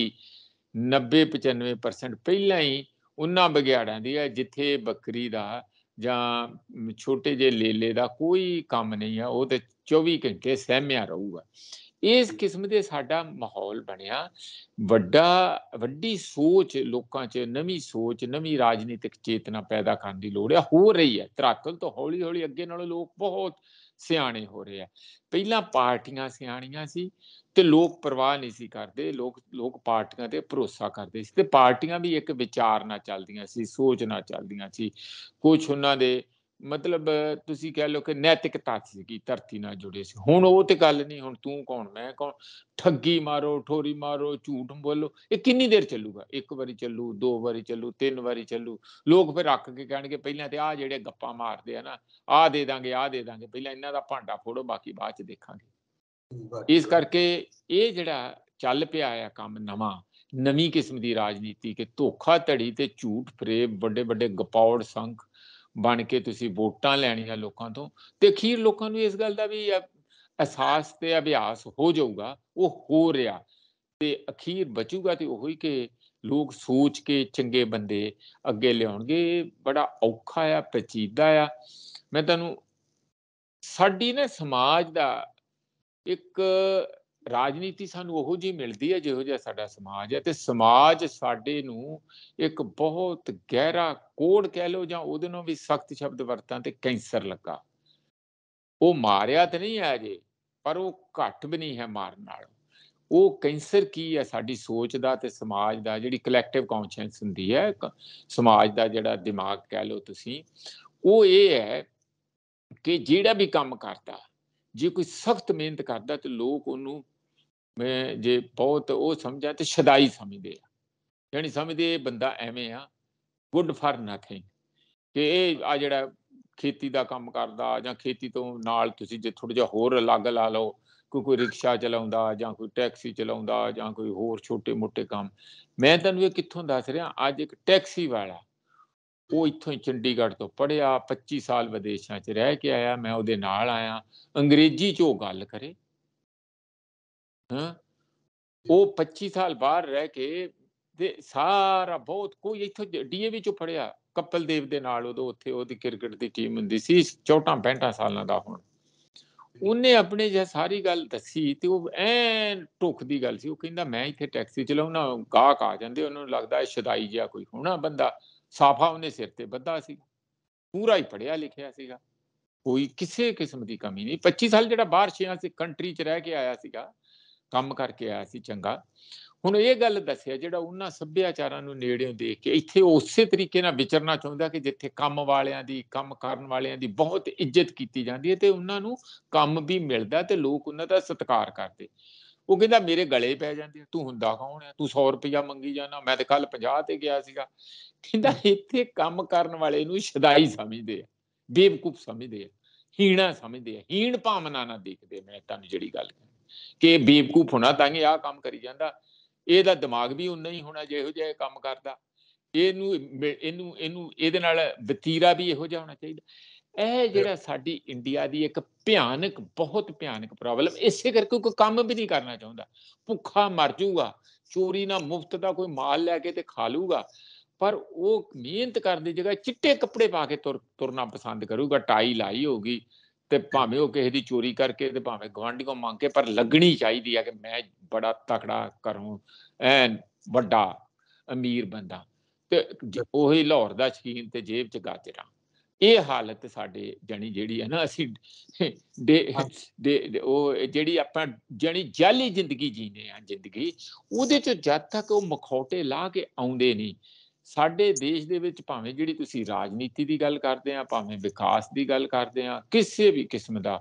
B: 90 95% ਪਹਿਲਾਂ ਹੀ ਉਹਨਾਂ ਬਗਿਆੜਾਂ ਦੀ ਹੈ ਜਿੱਥੇ ਬੱਕਰੀ ਦਾ ਜਾਂ ਛੋਟੇ ਜਿਹੇ ਲੇਲੇ ਦਾ ਕੋਈ ਕੰਮ ਨਹੀਂ ਆ ਉਹ ਤੇ 24 ਘੰਟੇ ਸਹਿਮਿਆ ਰਹੂਗਾ ਇਸ ਕਿਸਮ ਦੇ ਸਾਡਾ ਮਾਹੌਲ ਬਣਿਆ ਵੱਡਾ ਵੱਡੀ ਸੋਚ ਲੋਕਾਂ 'ਚ ਨਵੀਂ ਸੋਚ ਨਵੀਂ ਰਾਜਨੀਤਿਕ ਚੇਤਨਾ ਪੈਦਾ ਕਰਨ ਦੀ ਲੋੜ ਹੈ ਹੋ ਰਹੀ ਹੈ ਤਰਾਕਲ ਤੋਂ ਹੌਲੀ ਹੌਲੀ ਅੱਗੇ ਨਾਲੋਂ ਲੋਕ ਬਹੁਤ ਸਿਆਣੇ ਹੋ ਰਹੇ ਆ ਪਹਿਲਾਂ ਪਾਰਟੀਆਂ ਸਿਆਣੀਆਂ ਸੀ ਤੇ ਲੋਕ ਪਰਵਾਹ ਨਹੀਂ ਸੀ ਕਰਦੇ ਲੋਕ ਲੋਕ ਪਾਰਟੀਆਂ ਤੇ ਭਰੋਸਾ ਕਰਦੇ ਸੀ ਤੇ ਪਾਰਟੀਆਂ ਵੀ ਇੱਕ ਵਿਚਾਰ ਨਾਲ ਚੱਲਦੀਆਂ ਸੀ ਸੋਚ ਨਾਲ ਚੱਲਦੀਆਂ ਸੀ ਕੁਝ ਉਹਨਾਂ ਦੇ ਮਤਲਬ ਤੁਸੀਂ ਕਹਿ ਲਓ ਕਿ ਨੈਤਿਕਤਾ ਸੀਗੀ ਧਰਤੀ ਨਾਲ ਜੁੜੇ ਸੀ ਹੁਣ ਉਹ ਤੇ ਗੱਲ ਨਹੀਂ ਹੁਣ ਤੂੰ ਕੌਣ ਮੈਂ ਕੌਣ ਠੱਗੀ ਮਾਰੋ ਠੋਰੀ ਮਾਰੋ ਝੂਠ ਬੋਲੋ ਇਹ ਕਿੰਨੀ ਦੇਰ ਚੱਲੂਗਾ ਇੱਕ ਵਾਰੀ ਚੱਲੂ ਦੋ ਵਾਰੀ ਚੱਲੂ ਤਿੰਨ ਵਾਰੀ ਚੱਲੂ ਲੋਕ ਫਿਰ ਰੱਖ ਕੇ ਕਹਿਣਗੇ ਪਹਿਲਾਂ ਤੇ ਆ ਜਿਹੜੇ ਗੱਪਾਂ ਮਾਰਦੇ ਆ ਨਾ ਆ ਦੇ ਦਾਂਗੇ ਆ ਦੇ ਦਾਂਗੇ ਪਹਿਲਾਂ ਇਹਨਾਂ ਦਾ ਭਾਂਡਾ ਫੋੜੋ ਬਾਕੀ ਬਾਅਦ ਚ ਦੇਖਾਂਗੇ ਇਸ ਕਰਕੇ ਇਹ ਜਿਹੜਾ ਚੱਲ ਪਿਆ ਆ ਕੰਮ ਨਵਾਂ ਨਵੀਂ ਕਿਸਮ ਦੀ ਰਾਜਨੀਤੀ ਕਿ ਧੋਖਾ ਧੜੀ ਤੇ ਝੂਠ ਫਰੇਬ ਵੱਡੇ ਵੱਡੇ ਗਪੌੜ ਸੰਖ ਬਣ ਕੇ ਤੁਸੀਂ ਵੋਟਾਂ ਲੈਣੀਆਂ ਲੋਕਾਂ ਤੋਂ ਤੇ ਅਖੀਰ ਲੋਕਾਂ ਨੂੰ ਇਸ ਗੱਲ ਦਾ ਵੀ ਅਹਿਸਾਸ ਤੇ ਅਭਿਆਸ ਹੋ ਜਾਊਗਾ ਉਹ ਹੋ ਰਿਹਾ ਤੇ ਅਖੀਰ ਬਚੂਗਾ ਤੇ ਉਹੀ ਕਿ ਲੋਕ ਸੋਚ ਕੇ ਚੰਗੇ ਬੰਦੇ ਅੱਗੇ ਲਿਆਉਣਗੇ ਬੜਾ ਔਖਾ ਆ ਪਚੀਦਾ ਆ ਮੈਂ ਤੁਹਾਨੂੰ ਸਾਡੀ ਨੇ ਸਮਾਜ ਦਾ ਇੱਕ ਰਾਜਨੀਤੀ ਸਾਨੂੰ ਉਹੋ ਜੀ ਮਿਲਦੀ ਹੈ ਜਿਹੋ ਜਿਹਾ ਸਾਡਾ ਸਮਾਜ ਹੈ ਤੇ ਸਮਾਜ ਸਾਡੇ ਨੂੰ ਇੱਕ ਬਹੁਤ ਗਹਿਰਾ ਕੋੜ ਕਹਿ ਲਓ ਜਾਂ ਉਹਦੇ ਨੂੰ ਵੀ ਸਖਤ ਸ਼ਬਦ ਵਰਤਾਂ ਤੇ ਕੈਂਸਰ ਲੱਗਾ ਉਹ ਮਾਰਿਆ ਤੇ ਨਹੀਂ ਹੈ ਜੇ ਪਰ ਉਹ ਘੱਟ ਵੀ ਨਹੀਂ ਹੈ ਮਾਰਨ ਨਾਲ ਉਹ ਕੈਂਸਰ ਕੀ ਹੈ ਸਾਡੀ ਸੋਚ ਦਾ ਤੇ ਸਮਾਜ ਦਾ ਜਿਹੜੀ ਕਲੈਕਟਿਵ ਕੌਨਸ਼ੀਅਸ ਹੁੰਦੀ ਹੈ ਸਮਾਜ ਦਾ ਜਿਹੜਾ ਦਿਮਾਗ ਕਹਿ ਲਓ ਤੁਸੀਂ ਉਹ ਇਹ ਹੈ ਕਿ ਜਿਹੜਾ ਵੀ ਕੰਮ ਕਰਦਾ ਜੇ ਕੋਈ ਸਖਤ ਮਿਹਨਤ ਕਰਦਾ ਤੇ ਲੋਕ ਉਹਨੂੰ ਮੈਂ ਜੇ ਬਹੁਤ ਉਹ ਸਮਝਾ ਤੇ ਸ਼ਦਾਈ ਸਮਝਦੇ ਆ ਯਾਨੀ ਸਮਝਦੇ ਇਹ ਬੰਦਾ ਐਵੇਂ ਆ ਗੁੱਡ ਫਾਰ ਨਥਿੰਗ ਕਿ ਇਹ ਆ ਜਿਹੜਾ ਖੇਤੀ ਦਾ ਕੰਮ ਕਰਦਾ ਜਾਂ ਖੇਤੀ ਤੋਂ ਨਾਲ ਤੁਸੀਂ ਜੇ ਥੋੜਾ ਜਿਹਾ ਹੋਰ ਅਲੱਗ ਲਾ ਲਓ ਕੋਈ ਕੋਈ ਰਿਕਸ਼ਾ ਚਲਾਉਂਦਾ ਜਾਂ ਕੋਈ ਟੈਕਸੀ ਚਲਾਉਂਦਾ ਜਾਂ ਕੋਈ ਹੋਰ ਛੋਟੇ-ਮੋਟੇ ਕੰਮ ਮੈਂ ਤੁਹਾਨੂੰ ਇਹ ਕਿੱਥੋਂ ਦੱਸ ਰਿਹਾ ਅੱਜ ਇੱਕ ਟੈਕਸੀ ਵਾਲਾ ਉਹ ਇੱਥੋਂ ਹੀ ਚੰਡੀਗੜ੍ਹ ਤੋਂ ਪੜਿਆ 25 ਸਾਲ ਵਿਦੇਸ਼ਾਂ 'ਚ ਰਹਿ ਕੇ ਆਇਆ ਮੈਂ ਉਹਦੇ ਨਾਲ ਆਇਆ ਅੰਗਰੇਜ਼ੀ 'ਚ ਉਹ ਗੱਲ ਕਰੇ ਹਾਂ ਉਹ 25 ਸਾਲ ਬਾਹਰ ਰਹਿ ਕੇ ਤੇ ਸਾਰਾ ਬਹੁਤ ਕੋਈ ਇੱਥੋਂ ਡੀਏਵੀ 'ਚ ਪੜਿਆ ਕਪਲ ਦੇਵ ਦੇ ਨਾਲ ਉਦੋਂ ਉੱਥੇ ਉਹਦੀ ਕ੍ਰਿਕਟ ਦੀ ਟੀਮ ਹੁੰਦੀ ਸੀ 14 ਪੈਂਟਾ ਸਾਲਾਂ ਦਾ ਹੁਣ ਉਹਨੇ ਆਪਣੇ ਜੇ ਸਾਰੀ ਗੱਲ ਦੱਸੀ ਤੇ ਉਹ ਐਨ ਟੁੱਕ ਦੀ ਗੱਲ ਸੀ ਉਹ ਕਹਿੰਦਾ ਮੈਂ ਇੱਥੇ ਟੈਕਸੀ ਚਲਾਉਣਾ ਗਾਹਕ ਆ ਜਾਂਦੇ ਉਹਨੂੰ ਲੱਗਦਾ ਸ਼ਦਾਈ ਜਿਹਾ ਕੋਈ ਹੋਣਾ ਬੰਦਾ ਸਾਫਾ ਉਹਨੇ ਸਿਰ ਤੇ ਬੱਧਾ ਸੀ ਪੂਰਾ ਹੀ ਪੜਿਆ ਲਿਖਿਆ ਸੀਗਾ ਕੋਈ ਕਿਸੇ ਕਿਸਮ ਦੀ ਕਮੀ ਨਹੀਂ 25 ਸਾਲ ਜਿਹੜਾ ਬਾਹਰ ਛਿਆ ਸੀ ਕੰਟਰੀ 'ਚ ਰਹਿ ਕੇ ਆਇਆ ਸੀਗਾ ਕੰਮ ਕਰਕੇ ਆਇਆ ਸੀ ਚੰਗਾ ਹੁਣ ਇਹ ਗੱਲ ਦੱਸਿਆ ਜਿਹੜਾ ਉਹਨਾਂ ਸੱਭਿਆਚਾਰਾਂ ਨੂੰ ਨੇੜਿਓਂ ਦੇਖ ਕੇ ਇੱਥੇ ਉਸੇ ਤਰੀਕੇ ਨਾਲ ਵਿਚਰਨਾ ਚਾਹੁੰਦਾ ਕਿ ਜਿੱਥੇ ਕੰਮ ਵਾਲਿਆਂ ਦੀ ਕੰਮ ਕਰਨ ਵਾਲਿਆਂ ਦੀ ਬਹੁਤ ਇੱਜ਼ਤ ਕੀਤੀ ਜਾਂਦੀ ਹੈ ਤੇ ਉਹਨਾਂ ਨੂੰ ਕੰਮ ਵੀ ਮਿਲਦਾ ਤੇ ਲੋਕ ਉਹਨਾਂ ਦਾ ਸਤਿਕਾਰ ਕਰਦੇ ਉਹ ਕਹਿੰਦਾ ਮੇਰੇ ਗਲੇ ਪੈ ਜਾਂਦੇ ਤੂੰ ਹੁੰਦਾ ਕੌਣ ਆ ਤੂੰ 100 ਰੁਪਇਆ ਮੰਗੀ ਜਾਣਾ ਮੈਂ ਤੇ ਕੱਲ 50 ਤੇ ਗਿਆ ਸੀਗਾ ਕਹਿੰਦਾ ਇੱਥੇ ਕੰਮ ਕਰਨ ਵਾਲੇ ਨੂੰ ਸ਼ਦਾਈ ਸਮਝਦੇ ਆ ਬੇਵਕੂਫ ਸਮਝਦੇ ਆ ਹੀਣਾ ਸਮਝਦੇ ਆ ਹੀਣ ਭਾਵਨਾ ਨਾਲ ਦੇਖਦੇ ਮੈਂ ਤੁਹਾਨੂੰ ਜਿਹੜੀ ਗੱਲ ਕਿ ਬੇਵਕੂਫ ਹੋਣਾ ਤਾਂ ਇਹ ਆ ਕੰਮ ਕਰੀ ਜਾਂਦਾ ਇਹਦਾ ਦਿਮਾਗ ਵੀ ਉਨਾ ਹੀ ਹੋਣਾ ਜਿਹੋ ਜਿਹਾ ਕੰਮ ਕਰਦਾ ਇਹਨੂੰ ਇਹਨੂੰ ਇਹਨੂੰ ਇਹਦੇ ਨਾਲ ਬਤੀਰਾ ਵੀ ਇਹੋ ਜਿਹਾ ਹੋਣਾ ਚਾਹੀਦਾ ਇਹ ਜਿਹੜਾ ਸਾਡੀ ਇੰਡੀਆ ਦੀ ਇੱਕ ਭਿਆਨਕ ਬਹੁਤ ਭਿਆਨਕ ਪ੍ਰੋਬਲਮ ਇਸੇ ਕਰਕੇ ਕੋਈ ਕੰਮ ਵੀ ਨਹੀਂ ਕਰਨਾ ਚਾਹੁੰਦਾ ਭੁੱਖਾ ਮਰ ਜਾਊਗਾ ਚੋਰੀ ਨਾਲ ਮੁਫਤ ਦਾ ਕੋਈ ਮਾਲ ਲੈ ਕੇ ਤੇ ਖਾ ਲੂਗਾ ਪਰ ਉਹ ਮਿਹਨਤ ਕਰਨ ਦੀ ਜਗ੍ਹਾ ਚਿੱਟੇ ਕੱਪੜੇ ਪਾ ਕੇ ਤੁਰਨਾ ਪਸੰਦ ਕਰੂਗਾ ਟਾਈ ਲਾਈ ਹੋਗੀ ਤੇ ਭਾਵੇਂ ਉਹ ਕਿਸੇ ਦੀ ਚੋਰੀ ਕਰਕੇ ਤੇ ਭਾਵੇਂ ਗਵਾਂਢੀ ਕੋ ਮੰਗ ਕੇ ਪਰ ਲੱਗਣੀ ਚਾਹੀਦੀ ਆ ਕਿ ਮੈਂ ਬੜਾ ਤਕੜਾ ਕਰੂੰ ਐਨ ਵੱਡਾ ਅਮੀਰ ਬੰਦਾ ਤੇ ਉਹੀ ਲਾਹੌਰ ਦਾ ਸ਼ਕੀਨ ਤੇ ਜੇਬ 'ਚ ਗਾਜਰਾ ਇਹ ਹਾਲਤ ਸਾਡੇ ਜਣੀ ਜਿਹੜੀ ਹੈ ਨਾ ਅਸੀਂ ਦੇ ਉਹ ਜਿਹੜੀ ਆਪਾਂ ਜਣੀ ਜਾਲੀ ਜ਼ਿੰਦਗੀ ਜੀਨੇ ਆ ਜ਼ਿੰਦਗੀ ਉਹਦੇ ਚ ਜਦ ਤੱਕ ਉਹ ਮਖੌਟੇ ਲਾ ਕੇ ਆਉਂਦੇ ਨਹੀਂ ਸਾਡੇ ਦੇਸ਼ ਦੇ ਵਿੱਚ ਭਾਵੇਂ ਜਿਹੜੀ ਤੁਸੀਂ ਰਾਜਨੀਤੀ ਦੀ ਗੱਲ ਕਰਦੇ ਆ ਭਾਵੇਂ ਵਿਕਾਸ ਦੀ ਗੱਲ ਕਰਦੇ ਆ ਕਿਸੇ ਵੀ ਕਿਸਮ ਦਾ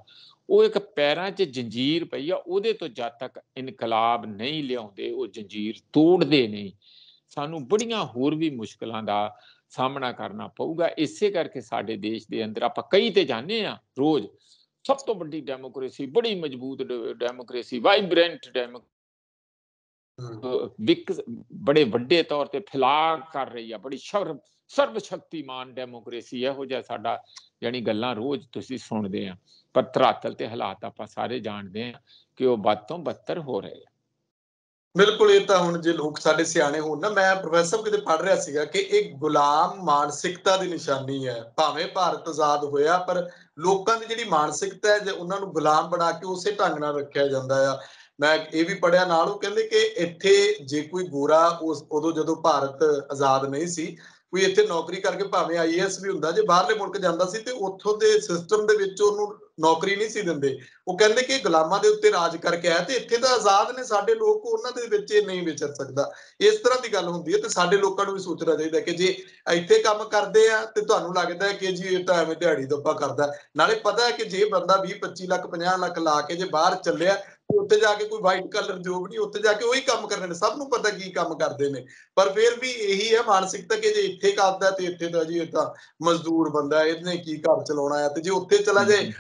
B: ਉਹ ਇੱਕ ਪੈਰਾਂ 'ਚ ਜੰਜੀਰ ਪਈ ਆ ਉਹਦੇ ਤੋਂ ਜਦ ਤੱਕ ਇਨਕਲਾਬ ਨਹੀਂ ਲਿਆਉਂਦੇ ਉਹ ਜੰਜੀਰ ਤੋੜਦੇ ਨਹੀਂ ਸਾਨੂੰ ਬੜੀਆਂ ਹੋਰ ਵੀ ਮੁਸ਼ਕਲਾਂ ਦਾ ਸਾਹਮਣਾ ਕਰਨਾ ਪਊਗਾ ਇਸੇ ਕਰਕੇ ਸਾਡੇ ਦੇਸ਼ ਦੇ ਅੰਦਰ ਆਪਾਂ ਕਈ ਤੇ ਜਾਣੇ ਆ ਰੋਜ਼ ਸਭ ਤੋਂ ਵੱਡੀ ਡੈਮੋਕ੍ਰੇਸੀ ਬੜੀ ਮਜ਼ਬੂਤ ਡੈਮੋਕ੍ਰੇਸੀ ਵਾਈਬ੍ਰੈਂਟ ਡੈਮੋਕ੍ਰੇਸੀ ਬਿਕ ਬੜੇ ਵੱਡੇ ਤੌਰ ਤੇ ਫਲਾ ਕਰ ਰਹੀ ਆ ਬੜੀ ਸਰਵ ਸਰਵ ਸ਼ਕਤੀਮਾਨ ਡੈਮੋਕ੍ਰੇਸੀ ਇਹੋ ਜਿਹਾ ਸਾਡਾ ਯਾਨੀ ਗੱਲਾਂ ਰੋਜ਼ ਤੁਸੀਂ ਸੁਣਦੇ ਆ ਪਰ ਤਰਾਤਲ ਤੇ ਹਾਲਾਤ ਆਪਾਂ ਸਾਰੇ ਜਾਣਦੇ ਆ ਕਿ ਉਹ ਬਦ ਤੋਂ ਬੱਤਰ ਹੋ ਰਹੇ ਆ
A: ਬਿਲਕੁਲ ਇਹ ਤਾਂ ਹੁਣ ਜੇ ਲੋਕ ਸਾਡੇ ਸਿਆਣੇ ਹੋਣ ਨਾ ਮੈਂ ਪ੍ਰੋਫੈਸਰ ਕਿਤੇ ਪੜ੍ਹ ਰਿਹਾ ਸੀਗਾ ਕਿ ਇਹ ਗੁਲਾਮ ਮਾਨਸਿਕਤਾ ਦੀ ਨਿਸ਼ਾਨੀ ਹੈ ਭਾਵੇਂ ਭਾਰਤ ਆਜ਼ਾਦ ਹੋਇਆ ਪਰ ਲੋਕਾਂ ਦੀ ਜਿਹੜੀ ਮਾਨਸਿਕਤਾ ਹੈ ਜੇ ਉਹਨਾਂ ਨੂੰ ਗੁਲਾਮ ਬਣਾ ਕੇ ਉਸੇ ਢੰਗ ਨਾਲ ਰੱਖਿਆ ਜਾਂਦਾ ਆ ਮੈਂ ਇਹ ਵੀ ਪੜਿਆ ਨਾਲ ਉਹ ਕਹਿੰਦੇ ਕਿ ਇੱਥੇ ਜੇ ਕੋਈ ਗੋਰਾ ਉਸ ਉਦੋਂ ਜਦੋਂ ਭਾਰਤ ਆਜ਼ਾਦ ਨਹੀਂ ਸੀ ਕੋਈ ਇੱਥੇ ਨੌਕਰੀ ਕਰਕੇ ਭਾਵੇਂ ਆਈਐਸ ਵੀ ਹੁੰਦਾ ਜੇ ਬਾਹਰਲੇ ਮੁਲਕ ਜਾਂਦਾ ਸੀ ਤੇ ਉੱਥੋਂ ਦੇ ਸਿਸਟਮ ਦੇ ਵਿੱਚ ਉਹਨੂੰ ਨੌਕਰੀ ਨਹੀਂ ਸੀ ਦਿੰਦੇ ਉਹ ਕਹਿੰਦੇ ਕਿ ਗੁਲਾਮਾਂ ਦੇ ਉੱਤੇ ਰਾਜ ਕਰਕੇ ਆਇਆ ਤੇ ਇੱਥੇ ਤਾਂ ਆਜ਼ਾਦ ਨੇ ਸਾਡੇ ਲੋਕ ਉਹਨਾਂ ਦੇ ਵਿੱਚ ਇਹ ਨਹੀਂ ਵਿਚਰ ਸਕਦਾ ਇਸ ਤਰ੍ਹਾਂ ਦੀ ਗੱਲ ਹੁੰਦੀ ਹੈ ਤੇ ਸਾਡੇ ਲੋਕਾਂ ਨੂੰ ਵੀ ਸੋਚਣਾ ਚਾਹੀਦਾ ਕਿ ਜੇ ਇੱਥੇ ਕੰਮ ਕਰਦੇ ਆ ਤੇ ਤੁਹਾਨੂੰ ਲੱਗਦਾ ਕਿ ਜੀ ਇਹ ਤਾਂ ਐਵੇਂ ਦਿਹਾੜੀ ਦੋਪਾ ਕਰਦਾ ਨਾਲੇ ਪਤਾ ਹੈ ਕਿ ਜੇ ਬੰਦਾ 20 25 ਲੱਖ 50 ਲੱਖ ਲਾ ਕੇ ਜੇ ਬਾਹਰ ਚੱਲਿਆ ਉੱਥੇ ਜਾ ਕੇ ਕੋਈ ਵਾਈਟ ਕਲਰ ਜੋਬ ਨਹੀਂ ਉੱਥੇ ਜਾ ਕੇ ਉਹੀ ਕੰਮ ਕਰਨੇ ਨੇ ਸਭ ਨੂੰ ਪਤਾ ਕੀ ਕੰਮ ਕਰਦੇ ਨੇ ਪਰ ਫਿਰ ਵੀ ਇਹੀ ਹੈ ਮਾਨਸਿਕਤਾ ਕਿ ਜੇ ਇੱਥੇ ਕਰਦਾ ਤੇ ਇੱਥੇ ਤਾਂ ਜੀ ਇਹ ਤਾਂ ਮਜ਼ਦੂਰ ਬੰਦਾ ਇਹਨੇ ਕੀ ਘਰ ਚਲਾਉਣਾ ਹੈ ਤੇ ਜੇ ਉੱਥੇ ਚਲਾ ਜਾਏ